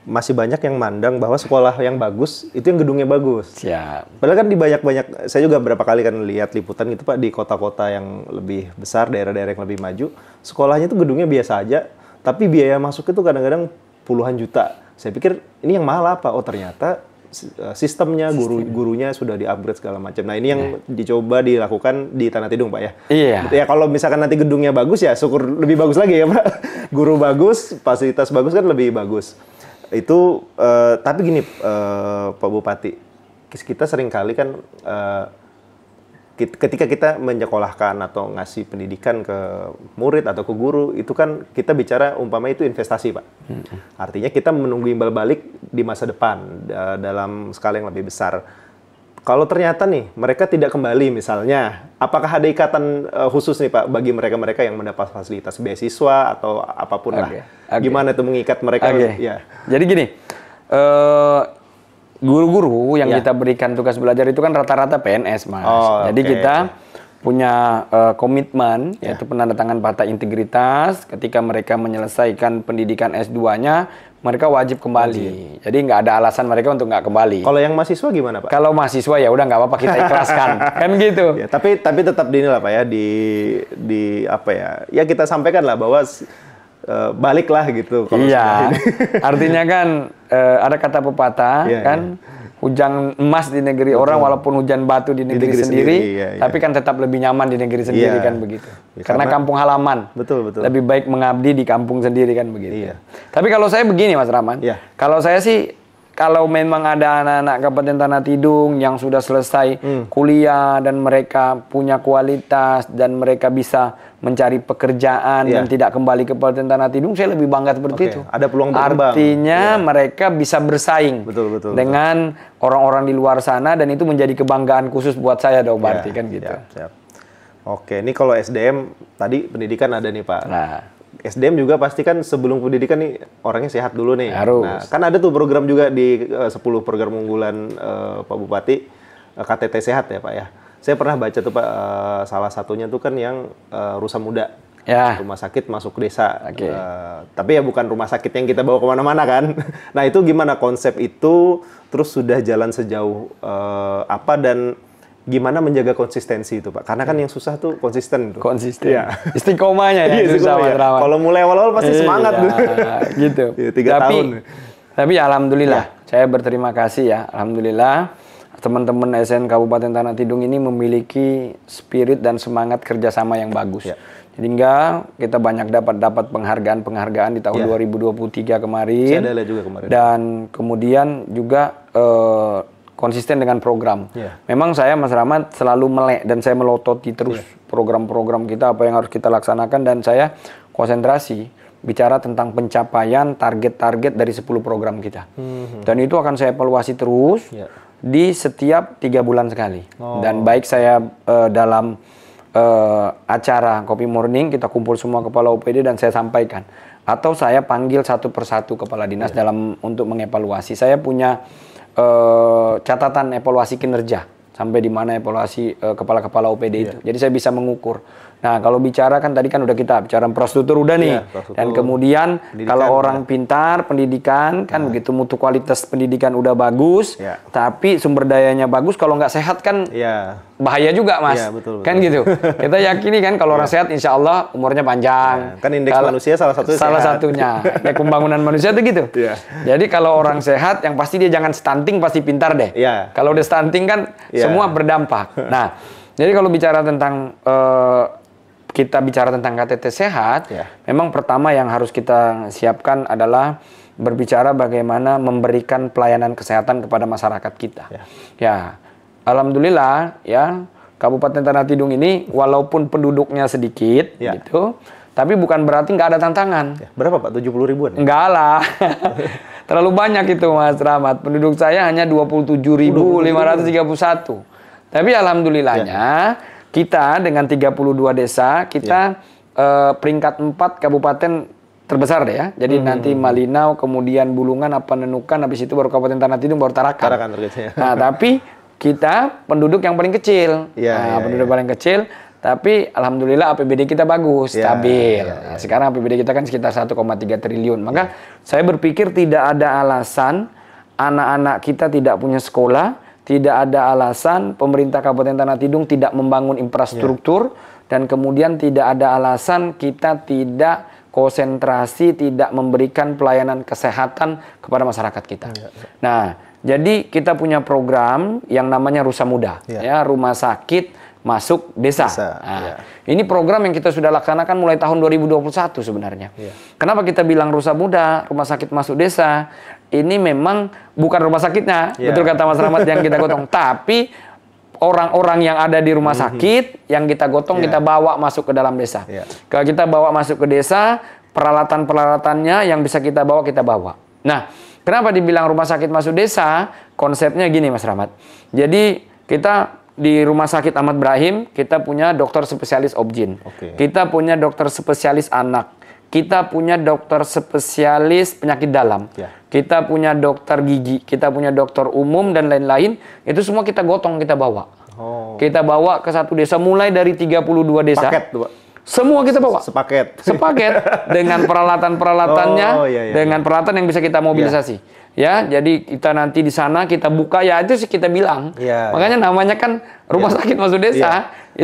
masih banyak yang mandang bahwa sekolah yang bagus itu yang gedungnya bagus. Ya. Padahal kan di banyak-banyak, saya juga berapa kali kan lihat liputan gitu pak di kota-kota yang lebih besar, daerah-daerah yang lebih maju, sekolahnya itu gedungnya biasa aja, tapi biaya masuk itu kadang-kadang puluhan juta. Saya pikir ini yang mahal apa? Oh ternyata eh, sistemnya guru gurunya sudah diupgrade segala macam. Nah, ini yang yeah. dicoba dilakukan di Tanah Tidung, Pak ya. Iya. Yeah. Ya kalau misalkan nanti gedungnya bagus ya syukur lebih bagus lagi ya, Pak. Guru bagus, fasilitas bagus kan lebih bagus. Itu uh, tapi gini uh, Pak Bupati, kita sering kali kan uh, ketika kita menyekolahkan atau ngasih pendidikan ke murid atau ke guru itu kan kita bicara umpama itu investasi pak hmm. artinya kita menunggu imbal balik di masa depan dalam skala yang lebih besar kalau ternyata nih mereka tidak kembali misalnya apakah ada ikatan eh, khusus nih pak bagi mereka-mereka yang mendapat fasilitas beasiswa atau apapun okay. lah okay. gimana itu mengikat mereka okay. ya jadi gini uh, guru-guru yang yeah. kita berikan tugas belajar itu kan rata-rata PNS, Mas. Oh, Jadi okay, kita punya uh, komitmen yeah. yaitu penandatangan fakta integritas ketika mereka menyelesaikan pendidikan S2-nya, mereka wajib kembali. Wajib. Jadi nggak ada alasan mereka untuk nggak kembali. Kalau yang mahasiswa gimana, Pak? Kalau mahasiswa ya udah nggak apa-apa kita ikhlaskan. kan gitu. Ya, tapi tapi tetap di inilah Pak ya di di apa ya? Ya kita sampaikan lah bahwa Eh, baliklah gitu. Kalau iya. Artinya kan uh, ada kata pepatah iya, iya. kan. iya. hujan emas di negeri Betul. orang walaupun hujan batu di negeri, di negeri sendiri, sendiri iya, iya. tapi kan tetap lebih nyaman di negeri sendiri iya. kan begitu. Ya, karena, karena kampung halaman. Betul betul. Lebih baik mengabdi di kampung sendiri kan begitu. Iya. Tapi kalau saya begini Mas Rahman, iya. kalau saya sih kalau memang ada anak-anak Kabupaten Tanah Tidung yang sudah selesai hmm. kuliah dan mereka punya kualitas dan mereka bisa mencari pekerjaan yeah. dan tidak kembali ke Kabupaten Tanah Tidung, saya lebih bangga seperti okay. itu. Ada peluang berkembang. Artinya yeah. mereka bisa bersaing betul, betul, dengan orang-orang di luar sana dan itu menjadi kebanggaan khusus buat saya dong iya, berarti yeah. kan gitu. Yeah. Oke, ini kalau SDM tadi pendidikan ada nih Pak. Nah. SDM juga pasti kan sebelum pendidikan nih orangnya sehat dulu nih. Harus. Nah, kan ada tuh program juga di eh, uh, 10 program unggulan uh, Pak Bupati uh, eh, KTT sehat ya, Pak ya. Saya pernah baca tuh Pak uh, salah satunya tuh kan yang uh, rusa muda. Ya. Rumah sakit masuk desa. Okay. Uh, tapi ya bukan rumah sakit yang kita bawa kemana-mana kan. nah itu gimana konsep itu, terus sudah jalan sejauh uh, apa dan gimana menjaga konsistensi itu pak karena kan iya. yang susah tuh konsisten tuh konsisten ya. istiqomahnya ya iya, iya. kalau mulai awal-awal pasti iya, semangat ya, gitu ya, tiga tapi, tahun tapi alhamdulillah ya. saya berterima kasih ya alhamdulillah teman-teman SN Kabupaten Tanah Tidung ini memiliki spirit dan semangat kerjasama yang bagus ya. sehingga kita banyak dapat dapat penghargaan penghargaan di tahun ya. 2023 kemarin saya ada juga kemarin dan kemudian juga uh, konsisten dengan program. Yeah. Memang saya Mas Rahmat selalu melek dan saya melototi terus iya. program-program yeah. kita apa yang harus kita laksanakan dan saya konsentrasi bicara tentang pencapaian target-target dari 10 program kita. Mm -hmm. Dan itu akan saya evaluasi terus yeah. di setiap tiga bulan sekali. Oh. Dan baik saya uh, dalam uh, acara Kopi Morning kita kumpul semua kepala OPD dan saya sampaikan atau saya panggil satu persatu kepala dinas yeah. dalam untuk mengevaluasi. Saya punya Eh, catatan evaluasi kinerja sampai di mana evaluasi eh, kepala-kepala uh, OPD yeah. itu. Jadi saya bisa mengukur Nah, kalau bicara kan tadi kan udah kita bicara infrastruktur udah nih. Ya, dan kemudian kalau iya. orang ya. pintar, pendidikan kan nah. begitu mutu kualitas pendidikan udah bagus, ya. tapi sumber dayanya bagus kalau nggak sehat kan ya. bahaya juga, Mas. Ya, betul, betul. Kan gitu. Kita yakini kan kalau ya. orang iya. sehat insya Allah umurnya panjang. Ya. Kan indeks kalau, manusia salah satu salah sehat. satunya. ya pembangunan manusia itu gitu. Ya. Jadi kalau orang sehat yang pasti dia jangan stunting pasti pintar deh. Ya. Kalau udah stunting kan ya. semua berdampak. Nah, jadi kalau bicara tentang uh, kita bicara tentang KTT sehat, yeah. memang pertama yang harus kita siapkan adalah berbicara bagaimana memberikan pelayanan kesehatan kepada masyarakat kita. Yeah. Ya, alhamdulillah ya Kabupaten Tanah Tidung ini walaupun penduduknya sedikit yeah. gitu, tapi bukan berarti nggak ada tantangan. Yeah. berapa Pak? 70 ribuan? Ya? Enggak lah. Terlalu banyak itu Mas Rahmat. Penduduk saya hanya 27.531. Tapi alhamdulillahnya yeah. Kita dengan 32 desa, kita yeah. Ya. uh, peringkat 4 kabupaten terbesar deh ya. Jadi hmm. nanti Malinau, kemudian Bulungan, apa Nenukan, habis itu baru Kabupaten Tanah Tidung, baru Tarakan. Tarakan Nah, tapi kita penduduk yang paling kecil. Ya, nah, ya, penduduk ya. paling kecil, tapi alhamdulillah APBD kita bagus, ya, stabil. Ya, ya, ya. sekarang APBD kita kan sekitar 1,3 triliun. Maka ya. saya berpikir tidak ada alasan anak-anak kita tidak punya sekolah tidak ada alasan pemerintah Kabupaten Tanah Tidung tidak membangun infrastruktur yeah. dan kemudian tidak ada alasan kita tidak konsentrasi tidak memberikan pelayanan kesehatan kepada masyarakat kita. Yeah. Ya. Nah, jadi kita punya program yang namanya Rusa Muda, yeah. ya rumah sakit masuk desa. desa nah, yeah. Ini program yang kita sudah laksanakan mulai tahun 2021 sebenarnya. Yeah. Kenapa kita bilang rusa muda, rumah sakit masuk desa? ini memang bukan rumah sakitnya, yeah. betul kata Mas Rahmat yang kita gotong, tapi orang-orang yang ada di rumah mhm. sakit yang kita gotong yeah. kita bawa masuk ke dalam desa. Yeah. Kalau kita bawa masuk ke desa, peralatan-peralatannya yang bisa kita bawa kita bawa. Nah, kenapa dibilang rumah sakit masuk desa? Konsepnya gini Mas Rahmat. Jadi kita di Rumah Sakit Ahmad Ibrahim kita punya dokter spesialis objin. Okay. Kita punya dokter spesialis anak. Kita punya dokter spesialis penyakit dalam. Yeah kita punya dokter gigi, kita punya dokter umum dan lain-lain, itu semua kita gotong, kita bawa. Oh. Kita bawa ke satu desa mulai dari 32 desa. Paket, Pak. Semua kita bawa. Sepaket. Sepaket dengan peralatan-peralatannya, oh, iya, iya. dengan iya. peralatan yang bisa kita mobilisasi. Yeah ya jadi kita nanti di sana kita buka ya itu sih kita bilang ya, makanya namanya kan rumah ya. sakit masuk desa ya.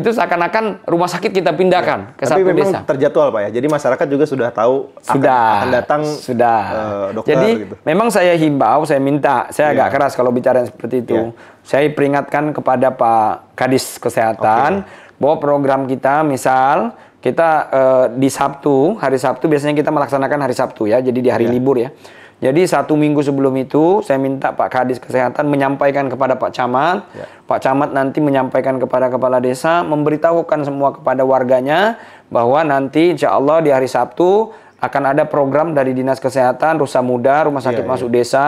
itu seakan-akan rumah sakit kita pindahkan ya. ke tapi satu memang desa terjadwal pak ya jadi masyarakat juga sudah tahu sudah akan, akan datang sudah uh, dokter jadi gitu. memang saya himbau saya minta saya ya. agak iya. keras kalau bicara seperti itu ya. saya peringatkan kepada pak kadis kesehatan okay. bahwa program kita misal kita uh, di Sabtu hari Sabtu biasanya kita melaksanakan hari Sabtu ya jadi di hari ya. libur ya jadi satu minggu sebelum itu saya minta Pak Kadis Kesehatan menyampaikan kepada Pak Camat. Ya. Pak Camat nanti menyampaikan kepada Kepala Desa, memberitahukan semua kepada warganya bahwa nanti insya Allah di hari Sabtu akan ada program dari Dinas Kesehatan Rusa Muda Rumah Sakit ya, ya. Masuk Desa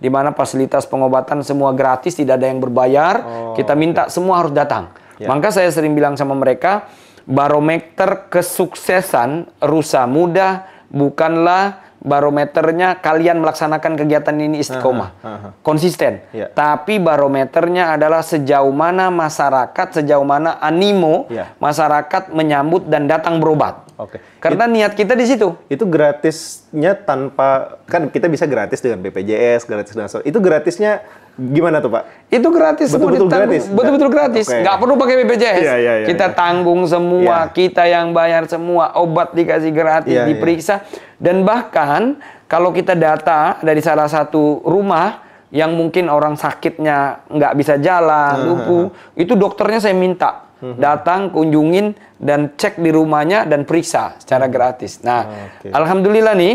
di mana fasilitas pengobatan semua gratis tidak ada yang berbayar. Oh, Kita minta ya. semua harus datang. Ya. Maka saya sering bilang sama mereka barometer kesuksesan Rusa Muda bukanlah barometernya kalian melaksanakan kegiatan ini istiqomah, aha, aha. konsisten. Yeah. Tapi barometernya adalah sejauh mana masyarakat, sejauh mana animo yeah. masyarakat menyambut dan datang berobat. Oke. Okay. Karena It, niat kita di situ. Itu gratisnya tanpa kan kita bisa gratis dengan BPJS, gratis dengan itu gratisnya gimana tuh Pak? Itu gratis. Betul-betul gratis. Betul-betul gratis. Okay. nggak perlu pakai BPJS. Yeah, yeah, yeah, kita yeah. tanggung semua, yeah. kita yang bayar semua, obat dikasih gratis, yeah, iya. diperiksa yeah. dan bahkan kalau kita data dari salah satu rumah yang mungkin orang sakitnya nggak bisa jalan, uh -huh. itu dokternya saya minta Mhm. datang kunjungin dan cek di rumahnya dan periksa secara mhm. gratis. Nah, ah, okay. alhamdulillah nih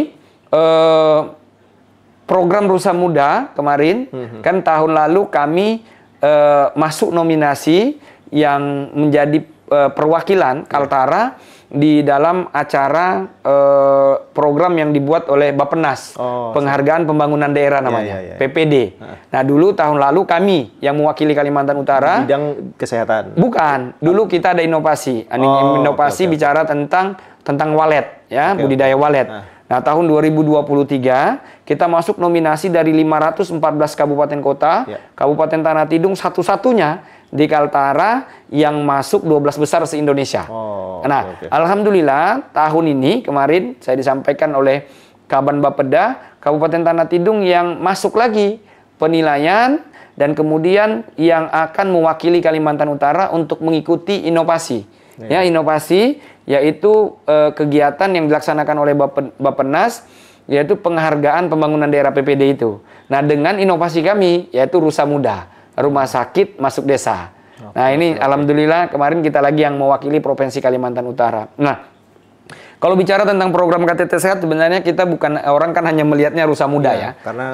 eh, program Rusa Muda kemarin hmm. kan tahun lalu kami eh, masuk nominasi yang menjadi eh, perwakilan ya. Kaltara. Yeah di dalam acara eh, program yang dibuat oleh Bappenas, oh, penghargaan pembangunan daerah iya, namanya, iya, iya. PPD. Nah, dulu tahun lalu kami yang mewakili Kalimantan Utara bidang kesehatan. Bukan, dulu kita ada inovasi. Oh, inovasi okay, okay. bicara tentang tentang walet ya, okay. budidaya walet. Nah. nah, tahun 2023 kita masuk nominasi dari 514 kabupaten kota, yeah. Kabupaten Tanah Tidung satu-satunya di Kaltara yang masuk 12 besar se-Indonesia. Oh, nah, okay, alhamdulillah tahun ini kemarin saya disampaikan oleh Kaban Bapeda Kabupaten Tanah Tidung yang masuk lagi penilaian dan kemudian yang akan mewakili Kalimantan Utara untuk mengikuti inovasi. Yeah. Ya, inovasi yaitu eh, kegiatan yang dilaksanakan oleh Bapenas yaitu penghargaan pembangunan daerah PPD itu. Nah, dengan inovasi kami yaitu Rusa Muda rumah sakit masuk desa. Oke, nah ini oke. alhamdulillah kemarin kita lagi yang mewakili provinsi Kalimantan Utara. Nah kalau bicara tentang program KTT Sehat sebenarnya kita bukan orang kan hanya melihatnya rusa muda ya. ya. Karena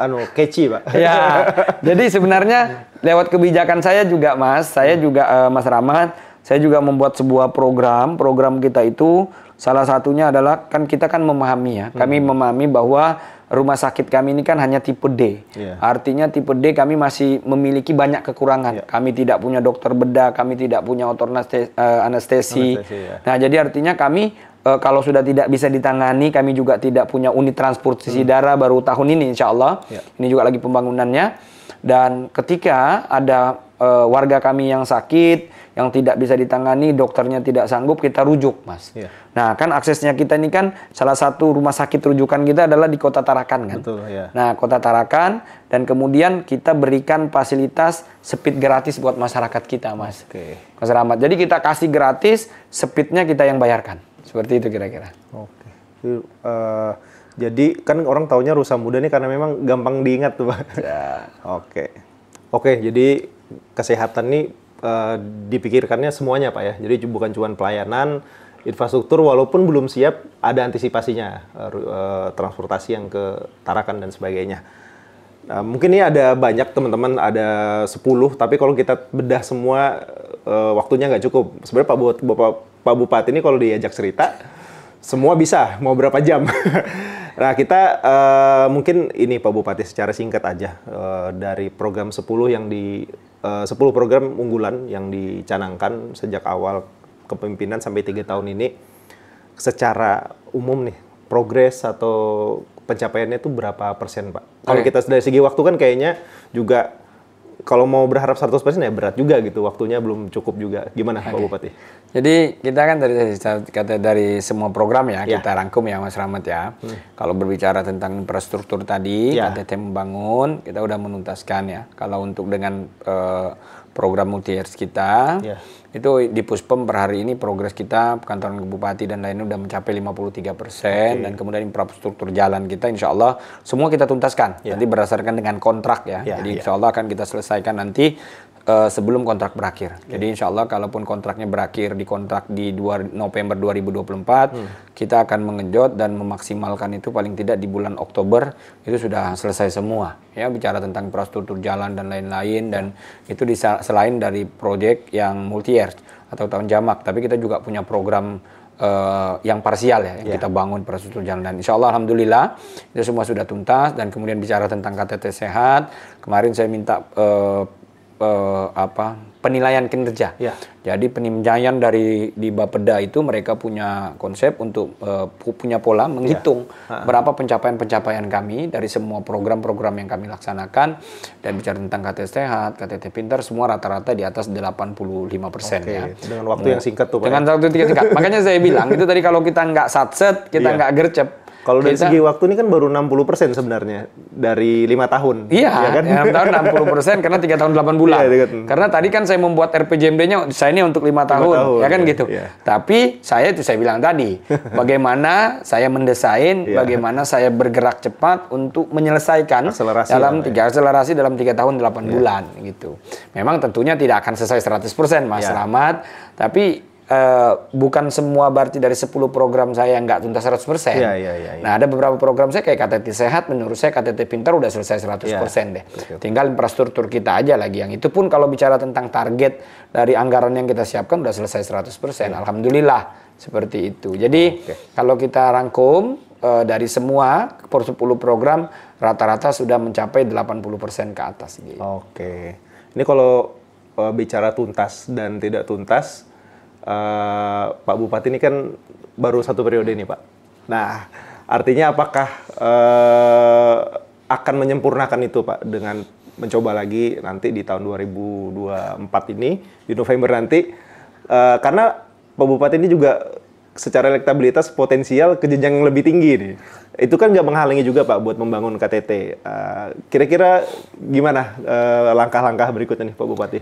anu keci pak. ya. Jadi sebenarnya lewat kebijakan saya juga mas, saya juga uh, Mas Rahmat, saya juga membuat sebuah program. Program kita itu salah satunya adalah kan kita kan memahami ya. Kami hmm. memahami bahwa rumah sakit kami ini kan hanya tipe D. Yeah. Artinya tipe D kami masih memiliki banyak kekurangan. Yeah. Kami tidak punya dokter bedah, kami tidak punya otor eh, anestesi. anestesi yeah. Nah, jadi artinya kami uh, kalau sudah tidak bisa ditangani, kami juga tidak punya unit transportasi hmm. darah baru tahun ini insya Allah. Yeah. Ini juga lagi pembangunannya. Dan ketika ada uh, warga kami yang sakit, yang tidak bisa ditangani, dokternya tidak sanggup, kita rujuk, Mas. Yeah. Nah, kan aksesnya kita ini kan salah satu rumah sakit rujukan kita adalah di Kota Tarakan kan. Betul, yeah. Nah, Kota Tarakan dan kemudian kita berikan fasilitas speed gratis buat masyarakat kita, Mas. Oke. Okay. Mas Jadi kita kasih gratis, speednya kita yang bayarkan. Seperti itu kira-kira. Oke. Okay. Uh, eh, jadi kan orang taunya rusa muda nih karena memang gampang diingat tuh, Pak. Iya. Oke. Oke, jadi kesehatan nih uh, dipikirkannya semuanya Pak ya. Jadi bukan cuma pelayanan, infrastruktur walaupun belum siap ada antisipasinya uh, transportasi yang ke Tarakan dan sebagainya. nah, mungkin ini ada banyak teman-teman ada 10 tapi kalau kita bedah semua uh, waktunya nggak cukup. Sebenarnya Pak bupat Bapak Pak Bupati ini kalau diajak cerita semua bisa mau berapa jam. nah kita uh, mungkin ini Pak Bupati secara singkat aja uh, dari program 10 yang di 10 eh, program unggulan yang dicanangkan sejak awal kepemimpinan sampai tiga tahun ini secara umum nih progres atau pencapaiannya itu berapa persen pak? Kalau kita dari segi waktu kan kayaknya juga kalau mau berharap 100% ya berat juga gitu. Waktunya belum cukup juga. Gimana okay. Pak Bupati? Jadi kita kan dari kata dari semua program ya, yeah. kita rangkum ya Mas Rahmat ya. Hmm. Kalau berbicara tentang infrastruktur tadi, yeah. KTT membangun, kita udah menuntaskan ya. Kalau untuk dengan uh, program multiers kita. Yeah. Itu di Puspem per hari ini progres kita kantor bupati dan lainnya sudah mencapai 53 persen okay. dan kemudian infrastruktur jalan kita insya Allah semua kita tuntaskan yeah. nanti berdasarkan dengan kontrak ya. Yeah, Jadi yeah. insya Allah akan kita selesaikan nanti uh, sebelum kontrak berakhir. Ya. Jadi insya Allah kalaupun kontraknya berakhir di kontrak di 2 November 2024, hmm. kita akan mengejot dan memaksimalkan itu paling tidak di bulan Oktober itu sudah selesai semua. Ya bicara tentang infrastruktur jalan dan lain-lain dan itu di, selain dari proyek yang multi year atau tahun jamak, tapi kita juga punya program uh, yang parsial ya, yang yeah. kita bangun infrastruktur jalan. Dan insya Allah Alhamdulillah itu semua sudah tuntas dan kemudian bicara tentang KTT sehat. Kemarin saya minta uh, uh, apa penilaian kinerja. Ya. Jadi penilaian dari di Bapeda itu mereka punya konsep untuk uh, punya pola menghitung ya. berapa pencapaian-pencapaian kami dari semua program-program yang kami laksanakan dan bicara tentang KTT sehat, KTT pintar semua rata-rata di atas 85 persen okay. ya. Dengan waktu nah, yang singkat tuh. Ya. Dengan waktu yang singkat. Makanya saya bilang itu tadi kalau kita nggak satset, kita iya. nggak gercep, kalau dari segi waktu ini kan baru 60% sebenarnya dari lima tahun. Iya, iya kan? ya kan? 6 tahun 60% karena tiga tahun 8 bulan. Iya, iya karena tadi kan saya membuat RPJMD-nya saya ini untuk lima tahun, tahun, ya kan iya, gitu. Iya. Tapi saya itu saya bilang tadi, bagaimana saya mendesain, iya. bagaimana saya bergerak cepat untuk menyelesaikan akselerasi dalam tiga ya. akselerasi dalam tiga tahun 8 iya. bulan gitu. Memang tentunya tidak akan selesai 100% Mas iya. Rahmat, tapi Eh, bukan semua berarti dari 10 program saya nggak tuntas 100 persen. yeah, yeah, yeah. Iya. Nah ada beberapa program saya kayak KTT Sehat, menurut saya KTT Pintar udah selesai 100 persen iya, deh. Betul. Tinggal infrastruktur kita aja lagi yang itu pun kalau bicara tentang target dari anggaran yang kita siapkan udah selesai 100 persen. Iya. Alhamdulillah seperti itu. Jadi okay. kalau kita rangkum uh, dari semua per 10 program rata-rata sudah mencapai 80 persen ke atas. Gitu. Oke. Okay. Ini kalau uh, bicara tuntas dan tidak tuntas uh, Pak Bupati ini kan baru satu periode ini, Pak. Nah, artinya apakah uh, akan menyempurnakan itu Pak dengan mencoba lagi nanti di tahun 2024 ini di November nanti uh, karena Pak Bupati ini juga secara elektabilitas potensial ke jenjang yang lebih tinggi nih. Itu kan nggak menghalangi juga Pak buat membangun KTT. Kira-kira uh, gimana langkah-langkah uh, langkah -langkah berikutnya nih Pak Bupati?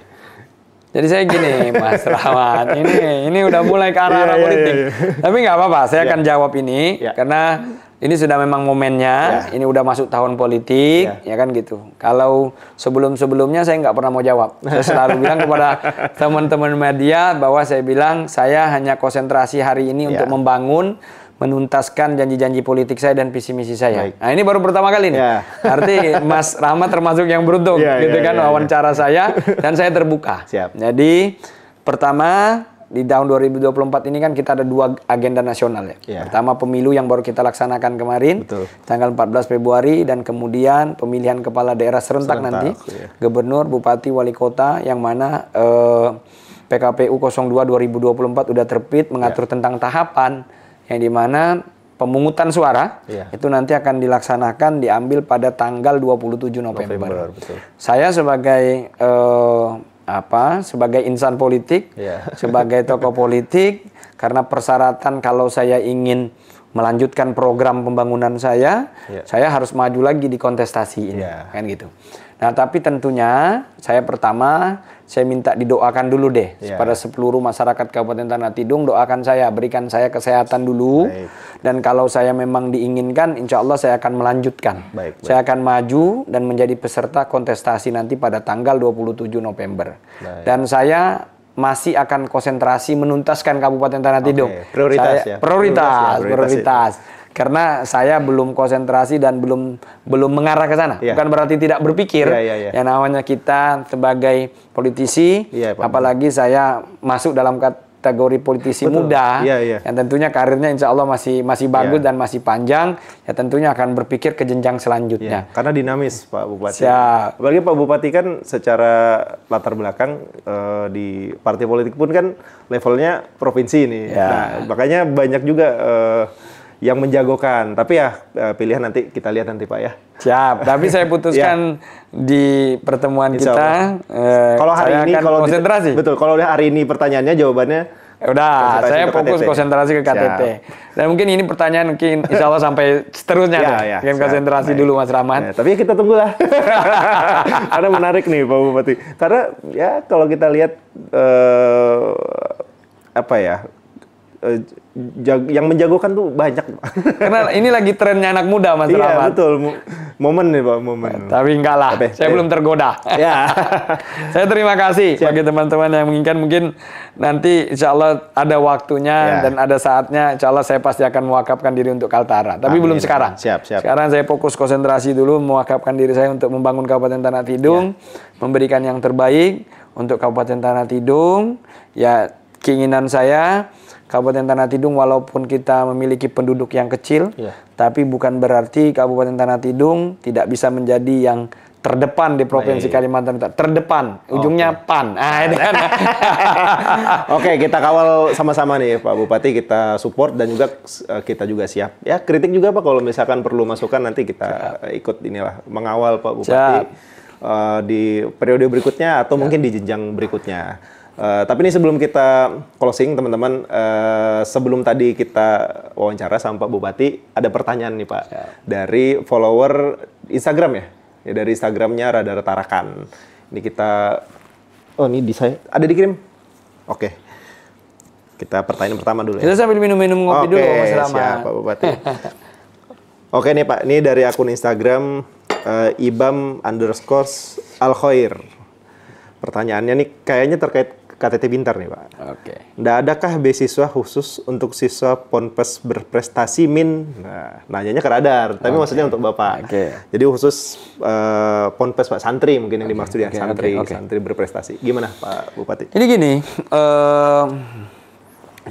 Jadi saya gini, Mas Rahmat, ini ini udah mulai ke arah arah iya, iya, politik. Yeah, yeah. Tapi nggak apa-apa, saya iya. akan jawab ini karena ini sudah memang momennya, ini udah masuk tahun politik, ya kan gitu. Kalau sebelum-sebelumnya saya nggak pernah mau jawab. Saya selalu bilang kepada teman-teman media bahwa saya bilang saya hanya konsentrasi hari ini untuk membangun menuntaskan janji-janji politik saya dan visi misi saya. Baik. Nah ini baru pertama kali nih. Yeah. Arti Mas Rahmat termasuk yang beruntung, yeah, gitu yeah, kan yeah, wawancara yeah. saya dan saya terbuka. Siap. Jadi pertama di tahun 2024 ini kan kita ada dua agenda nasional ya. Yeah. Pertama pemilu yang baru kita laksanakan kemarin Betul. tanggal 14 Februari dan kemudian pemilihan kepala daerah serentak, serentak nanti yeah. gubernur, bupati, wali kota yang mana eh, PKPU 02 2024 udah terbit mengatur yeah. tentang tahapan yang dimana pemungutan suara yeah. itu nanti akan dilaksanakan diambil pada tanggal 27 November. November betul. Saya sebagai uh, apa? Sebagai insan politik, yeah. sebagai tokoh politik karena persyaratan kalau saya ingin melanjutkan program pembangunan saya, yeah. saya harus maju lagi di kontestasi ini, yeah. kan gitu. Nah, tapi tentunya saya pertama saya minta didoakan dulu deh yeah. Iya. pada seluruh masyarakat Kabupaten Tanah Tidung doakan saya berikan saya kesehatan dulu baik. dan kalau saya memang diinginkan insya Allah saya akan melanjutkan baik, baik. saya akan maju dan menjadi peserta kontestasi nanti pada tanggal 27 November baik. dan saya masih akan konsentrasi menuntaskan Kabupaten Tanah Tidung. Okay. Prioritas saya, ya. Prioritas, prioritas. Ya, prioritas. Ya. prioritas karena saya belum konsentrasi dan belum belum mengarah ke sana. Yeah. Bukan berarti tidak berpikir. Yeah, yeah, yeah. Yang namanya kita sebagai politisi, yeah, apalagi saya masuk dalam kategori politisi Betul. muda, yeah, yeah. yang tentunya karirnya insya Allah masih masih iya. bagus yeah. dan masih panjang, ya tentunya akan berpikir ke jenjang selanjutnya. Yeah. Karena dinamis Pak Bupati. Siap. Apalagi Pak Bupati kan secara latar belakang uh, di partai politik pun kan levelnya provinsi ini. Yeah. Nah, makanya banyak juga. Uh, yang menjagokan. Tapi ya eh, pilihan nanti kita lihat nanti Pak ya. Siap. Tapi saya ya. putuskan ya. di pertemuan kita. Eh, kalau hari ini kalau konsentrasi. Betul. Kalau hari ini pertanyaannya jawabannya ya udah saya fokus konsentrasi ke KTT. Siap. Dan mungkin ini pertanyaan mungkin insya Allah sampai seterusnya. ya, ya, mungkin siap. konsentrasi Baik. dulu Mas Rahmat. Ya, tapi kita tunggulah. ada menarik nih Pak Bupati. Karena ya kalau kita lihat eh, apa ya Eh, jag- yang menjagokan tuh banyak Karena ini lagi trennya anak muda Mas Iya Rahmat. betul M momen nih Pak momen. Tapi enggak lah, Tapi, ya? saya iya. belum tergoda. Ya. saya terima kasih bagi teman-teman yang menginginkan mungkin nanti insya Allah ada waktunya Ya. dan ada saatnya insya Allah saya pasti akan mewakafkan diri untuk Kaltara. Tapi Amin. belum sekarang. Siap, siap. Sekarang saya fokus konsentrasi dulu mewakafkan diri saya untuk membangun Kabupaten Tanah Tidung, iya. memberikan yang terbaik untuk Kabupaten Tanah Tidung. Ya keinginan saya Kabupaten Tanah Tidung walaupun kita memiliki penduduk yang kecil, yeah. tapi bukan berarti Kabupaten Tanah Tidung tidak bisa menjadi yang terdepan di provinsi Baik. Iya. Kalimantan Utara. Terdepan, ujungnya okay. pan. Ah, Oke, okay, Oke, kita kawal sama-sama nih Pak Bupati, kita support dan juga eh, kita juga siap. Ya, kritik juga Pak kalau misalkan perlu masukan nanti kita siap. ikut inilah mengawal Pak Bupati uh, di periode berikutnya atau siap. mungkin di jenjang berikutnya. Eh, tapi ini sebelum kita closing teman-teman, uh, sebelum tadi kita wawancara sama Pak Bupati, ada pertanyaan nih Pak dari follower Instagram ya, ya dari Instagramnya Radar Tarakan. Ini kita, oh ini di saya ada dikirim, oke. Okay. Kita pertanyaan pertama dulu. Ya. Kita sambil minum-minum ngopi okay, dulu Mas Rama. Siap Pak Bupati. oke nih Pak, ini dari akun Instagram uh, ibam underscore al khair. Pertanyaannya nih kayaknya terkait KTT Bintar nih Pak. Oke. Okay. adakah beasiswa khusus untuk siswa ponpes berprestasi min? Nah, nanyanya ke radar, tapi okay. maksudnya untuk Bapak. Oke. Okay. Jadi khusus uh, ponpes Pak santri mungkin yang okay. dimaksud ya, okay, santri okay, santri berprestasi. Gimana Pak Bupati? Jadi gini, uh,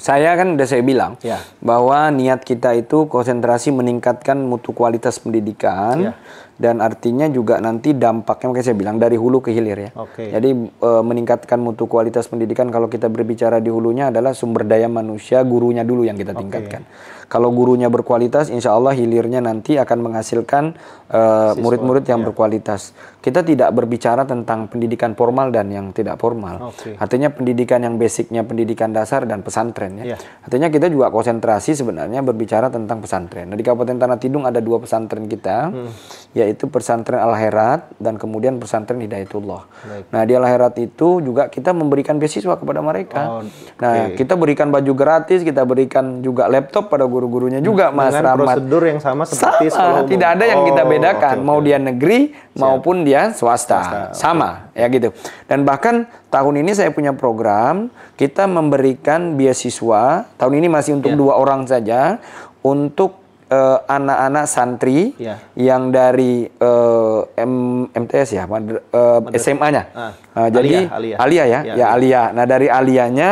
saya kan udah saya bilang ya. bahwa niat kita itu konsentrasi meningkatkan mutu kualitas pendidikan. Ya dan artinya juga nanti dampaknya makanya saya bilang dari hulu ke hilir ya. Okay. Jadi e, meningkatkan mutu kualitas pendidikan kalau kita berbicara di hulunya adalah sumber daya manusia gurunya dulu yang kita tingkatkan. Okay. Kalau gurunya berkualitas, insya Allah hilirnya nanti akan menghasilkan eh, murid-murid uh, yang ya. berkualitas. Kita tidak berbicara tentang pendidikan formal dan yang tidak formal. Okay. Artinya pendidikan yang basicnya pendidikan dasar dan pesantren. Ya. Yeah. Artinya kita juga konsentrasi sebenarnya berbicara tentang pesantren. Nah, di Kabupaten Tanah Tidung ada dua pesantren kita, hmm. yaitu pesantren Al Herat dan kemudian pesantren Hidayatullah. Baik. Nah di Al Herat itu juga kita memberikan beasiswa kepada mereka. Oh, okay. Nah kita berikan baju gratis, kita berikan juga laptop pada guru guru-gurunya juga hmm, Mas Dengan Rahmat. prosedur yang sama seperti sama. sekolah umum. Tidak ada yang kita oh, bedakan, okay, mau dia negeri Siap. maupun dia swasta. swasta. Sama, okay. ya gitu. Dan bahkan tahun ini saya punya program, kita memberikan beasiswa, tahun ini masih untuk yeah. dua orang saja, untuk eh, anak-anak uh, santri yeah. yang dari uh, M MTS ya, uh, eh, SMA-nya. Ah. Uh, jadi Alia, Alia. Alia ya? ya, ya, ya Alia. Nah dari Alianya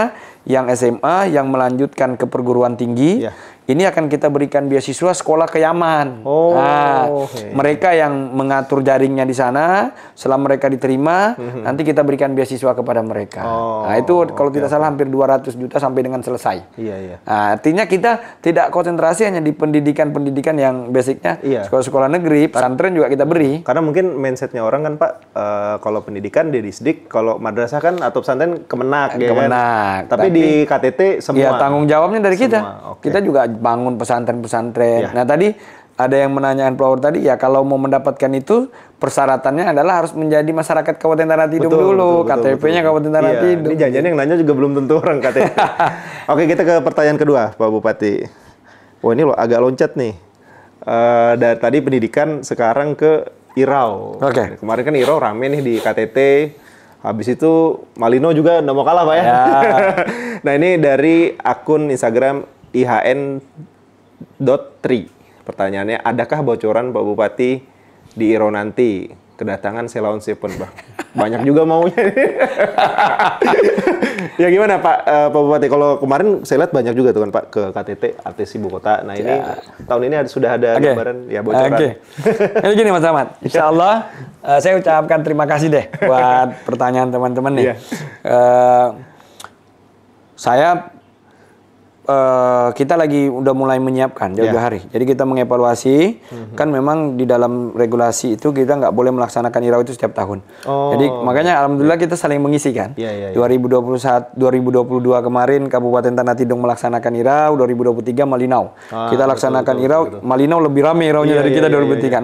yang SMA yang melanjutkan ke perguruan tinggi, yeah ini akan kita berikan beasiswa sekolah ke Yaman. Oh, nah, mereka yang mengatur jaringnya di sana, setelah mereka diterima, mm-hmm. nanti kita berikan beasiswa kepada mereka. Oh, nah, itu kalau okay, tidak salah hampir 200 juta sampai dengan selesai. Iya, iya. Nah, artinya kita tidak konsentrasi hanya di pendidikan-pendidikan yang basicnya iya. sekolah-sekolah negeri, pesantren juga kita beri. Karena mungkin mindsetnya orang kan Pak, uh, kalau pendidikan di disdik, kalau madrasah kan atau pesantren kemenak, kemenak. Eh, ya kan? Tapi, Tapi di KTT semua. Iya, tanggung jawabnya dari semua. kita. Okay. Kita juga bangun pesantren-pesantren. Ya. Nah tadi ada yang menanyakan Power tadi, ya kalau mau mendapatkan itu persyaratannya adalah harus menjadi masyarakat Kabupaten Tanah Tidung betul, dulu, KTP-nya Kabupaten Tanah iya. Tidung. Ini janjian yang nanya juga belum tentu orang KTP. Oke kita ke pertanyaan kedua Pak Bupati. Wah oh, ini loh agak loncat nih. Uh, eh, dari tadi pendidikan sekarang ke Irau. Oke. Okay. Kemarin kan Irau rame nih di KTT. Habis itu Malino juga nggak mau kalah pak ya. ya. nah ini dari akun Instagram IHN.3. Pertanyaannya, adakah bocoran Pak Bupati di Iro nanti? Kedatangan Selaun Seven, Bang. Banyak juga maunya. ya gimana Pak, uh, Pak Bupati? Kalau kemarin saya lihat banyak juga tuh kan Pak ke KTT artis ibu kota. Nah ini ya. tahun ini ada, sudah ada okay. gambaran ya bocoran. Oke. Okay. gini Mas Ahmad, Insya Allah uh, saya ucapkan terima kasih deh buat pertanyaan teman-teman nih. Yeah. Iya. Uh, saya uh, kita lagi udah mulai menyiapkan jauh-jauh yeah. hari. Jadi kita mengevaluasi mm-hmm. kan memang di dalam regulasi itu kita nggak boleh melaksanakan irau itu setiap tahun. Oh. Jadi makanya alhamdulillah kita saling mengisi kan. Yeah, yeah, yeah. 2021 2022 kemarin Kabupaten Tanah Tidung melaksanakan irau, 2023 Malinau. Ah, kita laksanakan betul, irau, Malinau lebih rame iraunya yeah, dari yeah, kita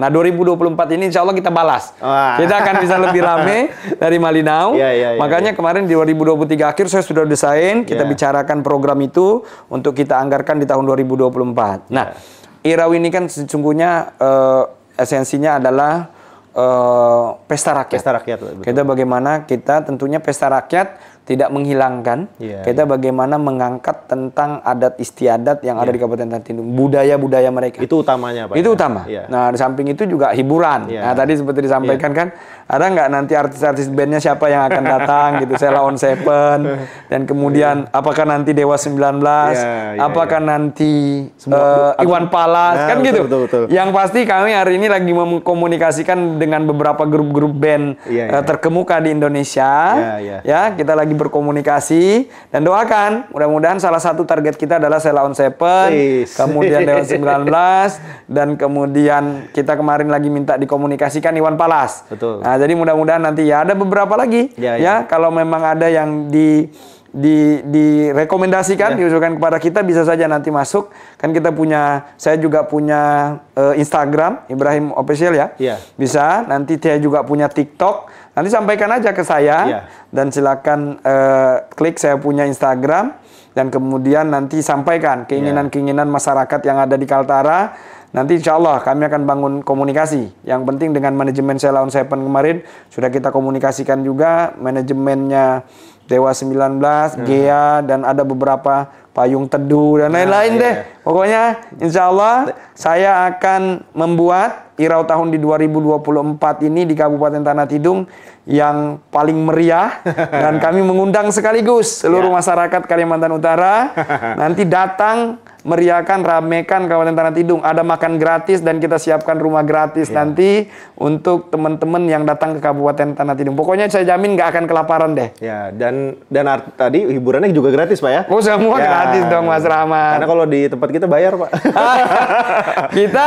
2023. Yeah, yeah. Nah, 2024 ini insya Allah kita balas. Ah. Kita akan bisa lebih rame dari Malinau. Yeah, yeah, yeah, makanya yeah. kemarin di 2023 akhir saya sudah desain, kita iya. bicarakan program itu untuk kita anggarkan di tahun 2024. Nah, iraw ini kan sesungguhnya uh, esensinya adalah uh, pesta rakyat. Pesta rakyat. Kita bagaimana kita tentunya pesta rakyat tidak menghilangkan. Yeah, kita yeah. bagaimana mengangkat tentang adat istiadat yang yeah. ada di iya. Kabupaten Tantindung budaya-budaya mereka. Itu utamanya, Pak. Itu ya? utama. Yeah. Nah, di samping itu juga hiburan. Yeah. Nah, tadi seperti disampaikan yeah. kan, ada nggak nanti artis-artis bandnya siapa yang akan datang gitu, saya lawan Seven, dan kemudian yeah. apakah nanti Dewa 19, yeah, yeah, apakah yeah. nanti Semua, uh, Iwan Palas, nah, kan betul, gitu. Betul, betul. Yang pasti kami hari ini lagi mengkomunikasikan dengan beberapa grup-grup band yeah, iya, yeah. terkemuka di Indonesia. Yeah, yeah. Ya, kita lagi lagi berkomunikasi dan doakan mudah-mudahan salah satu target kita adalah Sela on Seven, Please. kemudian Dewan 19 dan kemudian kita kemarin lagi minta dikomunikasikan Iwan Palas. Betul. Nah, jadi mudah-mudahan nanti ya ada beberapa lagi ya, ya. ya kalau memang ada yang di di direkomendasikan ya. diusulkan kepada kita bisa saja nanti masuk kan kita punya saya juga punya uh, Instagram Ibrahim official ya ya. bisa nanti saya juga punya TikTok Nanti sampaikan aja ke saya yeah. dan silakan uh, klik saya punya Instagram dan kemudian nanti sampaikan keinginan-keinginan iya. masyarakat yang ada di Kaltara. Nanti insya Allah kami akan bangun komunikasi. Yang penting dengan manajemen saya lawan saya kemarin sudah kita komunikasikan juga manajemennya Dewa 19, hmm. Gea dan ada beberapa payung teduh dan nah, lain-lain nah, deh. Pokoknya insya Allah saya akan membuat Irau tahun di 2024 ini di Kabupaten Tanah Tidung yang paling meriah dan kami mengundang sekaligus seluruh ya. masyarakat Kalimantan Utara nanti datang meriakan, ramekan Kabupaten Tanah Tidung. Ada makan gratis dan kita siapkan rumah gratis yeah. nanti untuk teman-teman yang datang ke Kabupaten Tanah Tidung. Pokoknya saya jamin nggak akan kelaparan deh. Ya, yeah, dan dan tadi hiburannya juga gratis, Pak ya? Oh, semua yeah. gratis dong Mas Rama Karena kalau di tempat kita bayar, Pak. kita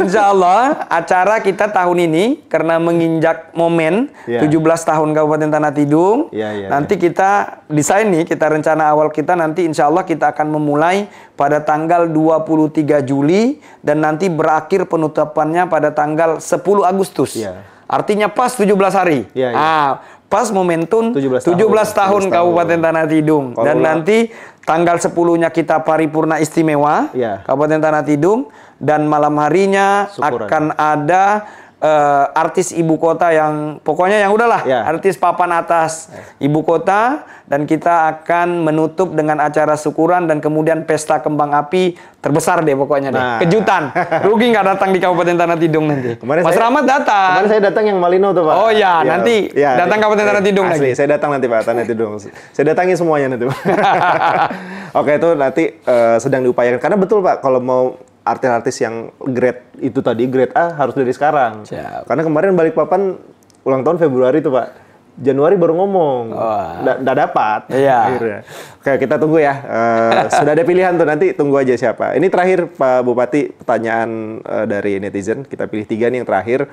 insya Allah acara kita tahun ini karena menginjak momen yeah. 17 tahun Kabupaten Tanah Tidung. Yeah, yeah, nanti yeah. kita desain nih, kita rencana awal kita nanti insya Allah kita akan memulai pada tanggal 23 Juli dan nanti berakhir penutupannya pada tanggal 10 Agustus. Ya. Artinya pas 17 hari. Ya, ya. Ah, pas momentum 17 tahun, 17 tahun, tahun Kabupaten Tanah Tidung Kalau dan nanti tanggal 10-nya kita paripurna istimewa ya. Kabupaten Tanah Tidung dan malam harinya Syukuran. akan ada uh, artis ibu kota yang pokoknya yang udahlah ya. artis papan atas ibu kota dan kita akan menutup dengan acara syukuran dan kemudian pesta kembang api terbesar deh pokoknya deh nah. kejutan rugi nggak datang di Kabupaten Tanah Tidung nanti kemarin Mas saya, Rahmat datang kemarin saya datang yang Malino tuh Pak oh ya, ya nanti ya, datang ya, Kabupaten ya, Tanah Tidung asli lagi. saya datang nanti Pak Tanah Tidung saya datangi semuanya nanti Pak. Oke itu nanti uh, sedang diupayakan karena betul Pak kalau mau artis-artis yang grade itu tadi grade A harus dari sekarang. Siap. Karena kemarin balik papan ulang tahun Februari tuh pak. Januari baru ngomong, nggak oh. dapat. Iya. Akhirnya. Oke kita tunggu ya. Uh, sudah ada pilihan tuh nanti tunggu aja siapa. Ini terakhir Pak Bupati pertanyaan uh, dari netizen. Kita pilih tiga nih yang terakhir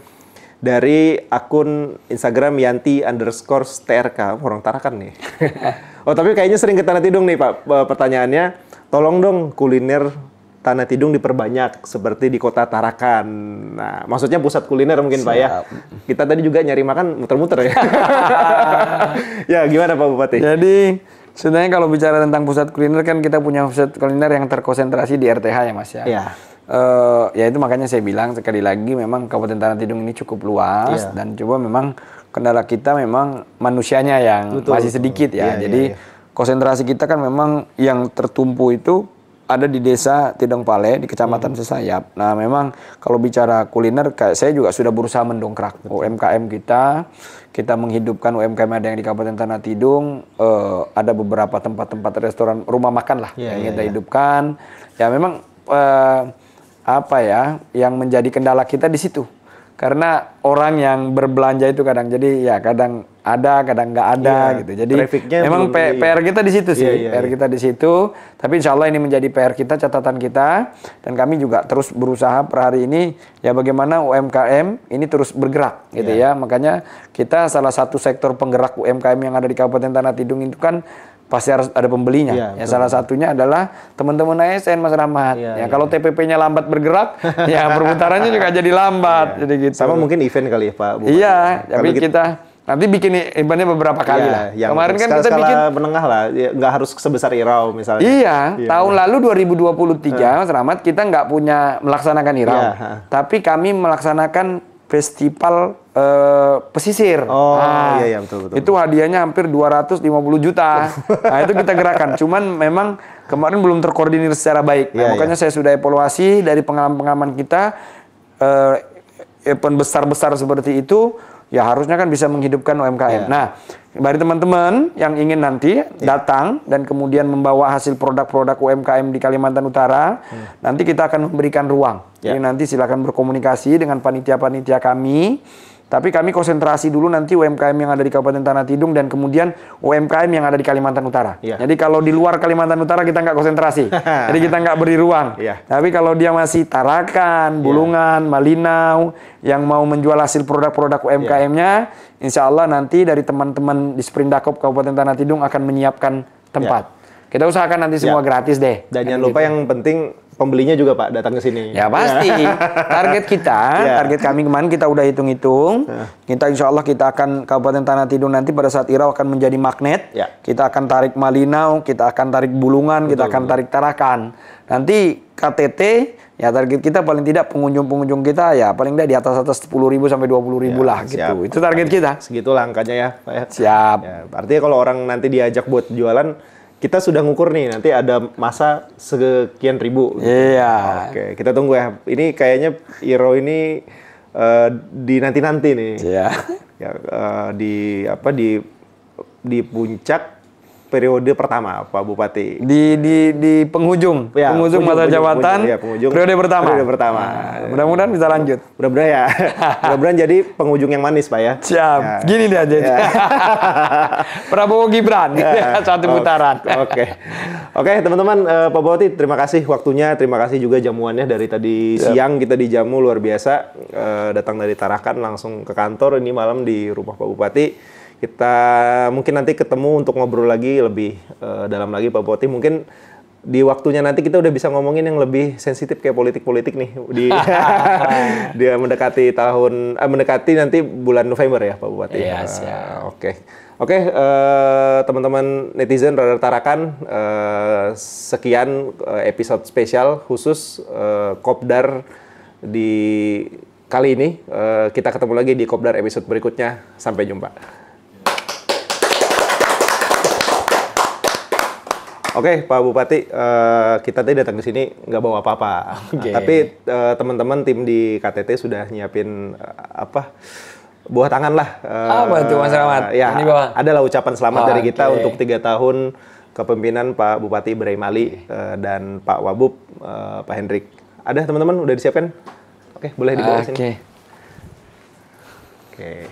dari akun Instagram Yanti underscore TRK orang Tarakan nih. oh tapi kayaknya sering ke tanah tidung nih Pak eh, pertanyaannya. Tolong dong kuliner Tanah Tidung diperbanyak seperti di kota Tarakan. Nah, maksudnya pusat kuliner mungkin Siap. Pak ya. Kita tadi juga nyari makan muter-muter ya. ya gimana Pak Bupati? Jadi sebenarnya kalau bicara tentang pusat kuliner kan kita punya pusat kuliner yang terkonsentrasi di RTH ya Mas ya. ya. Uh, ya itu makanya saya bilang sekali lagi memang Kabupaten Tanah Tidung ini cukup luas iya. dan coba memang kendala kita memang manusianya yang betul, masih sedikit ya. Iya, iya, Jadi konsentrasi kita kan memang yang tertumpu itu ada di desa Tidung Pale di kecamatan hmm. Sesayap. Nah, memang kalau bicara kuliner kayak saya juga sudah berusaha mendongkrak Betul. UMKM kita. Kita menghidupkan UMKM ada yang di Kabupaten Tanah Tidung, uh, ada beberapa tempat-tempat restoran rumah makan lah yeah, yang yeah, kita yeah. hidupkan. Ya memang uh, apa ya yang menjadi kendala kita di situ. Karena orang yang berbelanja itu kadang jadi ya kadang ada kadang nggak ada yeah. gitu jadi memang PR kita di situ sih yeah, yeah, PR iya. kita di situ tapi insya Allah ini menjadi PR kita catatan kita dan kami juga terus berusaha per hari ini ya bagaimana UMKM ini terus bergerak gitu yeah. ya makanya kita salah satu sektor penggerak UMKM yang ada di Kabupaten Tanah Tidung itu kan pasti harus ada pembelinya. Iya, ya, ya salah satunya adalah teman-teman ASN Mas Rahmat. Iya, ya, ya, ya. kalau TPP-nya lambat bergerak, ya perputarannya juga jadi lambat. Ya. Jadi gitu. Sama mungkin event kali ya Pak. iya, tapi kita, kita Nanti bikin eventnya beberapa kali ya, lah. Yang Kemarin kan kita bikin menengah lah, ya, nggak harus sebesar Irau misalnya. Iya, iya tahun iya. lalu 2023, uh. Mas Rahmat kita nggak punya melaksanakan Irau, yeah. Iya, tapi kami melaksanakan festival uh, pesisir. Oh, nah, iya, iya betul betul. Itu hadiahnya hampir 250 juta. nah, itu kita gerakan. Cuman memang kemarin belum terkoordinir secara baik. Iya, nah, yeah, makanya yeah. saya sudah evaluasi dari pengalaman-pengalaman kita uh, event besar-besar seperti itu ya harusnya kan bisa menghidupkan UMKM. Yeah. Nah, bagi teman-teman yang ingin nanti yeah. datang dan kemudian membawa hasil produk-produk UMKM di Kalimantan Utara, yeah. Hmm. nanti kita akan memberikan ruang. Yeah. Jadi iya. nanti silakan berkomunikasi dengan panitia-panitia kami tapi kami konsentrasi dulu nanti UMKM yang ada di Kabupaten Tanah Tidung dan kemudian UMKM yang ada di Kalimantan Utara. Yeah. Jadi kalau di luar Kalimantan Utara kita nggak konsentrasi, jadi kita nggak beri ruang. Yeah. Tapi kalau dia masih Tarakan, iya. Bulungan, yeah. Malinau yang mau menjual hasil produk-produk iya. UMKM-nya, Insya Allah nanti dari teman-teman di Sprindakop Kabupaten Tanah Tidung akan menyiapkan tempat. Iya. Kita usahakan nanti semua gratis deh. Dan jangan lupa gitu. yang penting pembelinya juga Pak datang ke sini. Ya pasti. Ya. target kita, ya. target kami kemarin kita udah hitung-hitung. Ya. Kita insya Allah kita akan Kabupaten Tanah Tidung nanti pada saat Irau akan menjadi magnet. Ya. Kita akan tarik Malinau, kita akan tarik Bulungan, betul, kita akan tarik Tarakan. Nanti KTT ya target kita paling tidak pengunjung-pengunjung kita ya paling tidak di atas atas 10.000 ribu sampai 20 ribu ya, lah gitu. siap. gitu. Itu target kita. Segitulah angkanya ya Pak. Ya. Siap. Ya, artinya kalau orang nanti diajak buat jualan kita sudah ngukur nih nanti ada masa sekian ribu. Iya. Yeah. Oke, okay, kita tunggu ya. Ini kayaknya Iro ini uh, eh, di nanti-nanti nih. Iya. Yeah. Ya uh, di apa di di puncak periode pertama Pak Bupati? Di di di penghujung, ya, penghujung, penghujung masa penghujung, jabatan, penghujung, ya, penghujung, periode pertama. Periode pertama. Nah, mudah-mudahan bisa lanjut. Mudah-mudahan ya. mudah-mudahan jadi penghujung yang manis Pak ya. Siap. Ya. Gini deh jadi. Ya. Prabowo Gibran ya. satu putaran. Oke. Oke, teman-teman uh, Pak Bupati terima kasih waktunya, terima kasih juga jamuannya dari tadi Siap. siang kita dijamu luar biasa. Uh, datang dari Tarakan langsung ke kantor ini malam di rumah Pak Bupati kita mungkin nanti ketemu untuk ngobrol lagi lebih uh, dalam lagi Pak Poti. Mungkin di waktunya nanti kita udah bisa ngomongin yang lebih sensitif kayak politik-politik nih di dia eh, mendekati tahun eh, mendekati nanti bulan November ya Pak Bupati. Iya, yes, yeah. uh, Oke. Okay. Oke, okay, uh, eh, teman-teman netizen Radar Tarakan, uh, sekian uh, episode spesial khusus uh, Kopdar di kali ini. Uh, kita ketemu lagi di Kopdar episode berikutnya. Sampai jumpa. Oke, okay, Pak Bupati, uh, kita tadi datang ke sini nggak bawa apa-apa. Okay. Tapi uh, teman-teman tim di KTT sudah nyiapin uh, apa? Buah tangan lah. Uh, apa itu Mas Rahmat? Ya, Ini bawah. Adalah ucapan selamat oh, dari kita okay. untuk tiga tahun kepemimpinan Pak Bupati Ibrahim Ali okay. uh, dan Pak Wabub, uh, Pak Hendrik. Ada teman-teman udah disiapkan? Oke, okay, boleh dibawa okay. sini. Oke. Okay. Oke,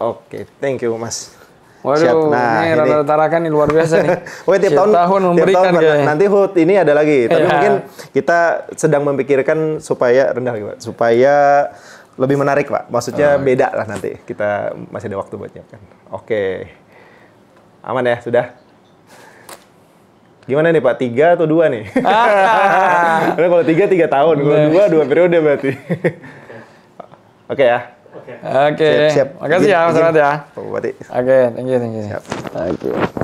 okay, thank you Mas. Waduh, Siap. Nah, ini, ini. rata-rata kan ini luar biasa nih. tiap tahun, tahun memberikan tiap tahun, kan, nanti HUT ini ada lagi. Tapi yeah. mungkin kita sedang memikirkan supaya rendah Pak. Supaya lebih menarik, Pak. Maksudnya oh. beda lah nanti. Kita masih ada waktu buat nyiapkan. Oke. Aman ya, sudah? Gimana nih Pak, tiga atau dua nih? Ah. Karena kalau tiga, tiga tahun. Kalau iya. dua, dua periode berarti. Oke okay, ya. Oke. Okay. Oke. Siap, siap. Makasih ya Mas Renat ya. Oke, okay, thank you, thank you. Siap. Oke. Okay.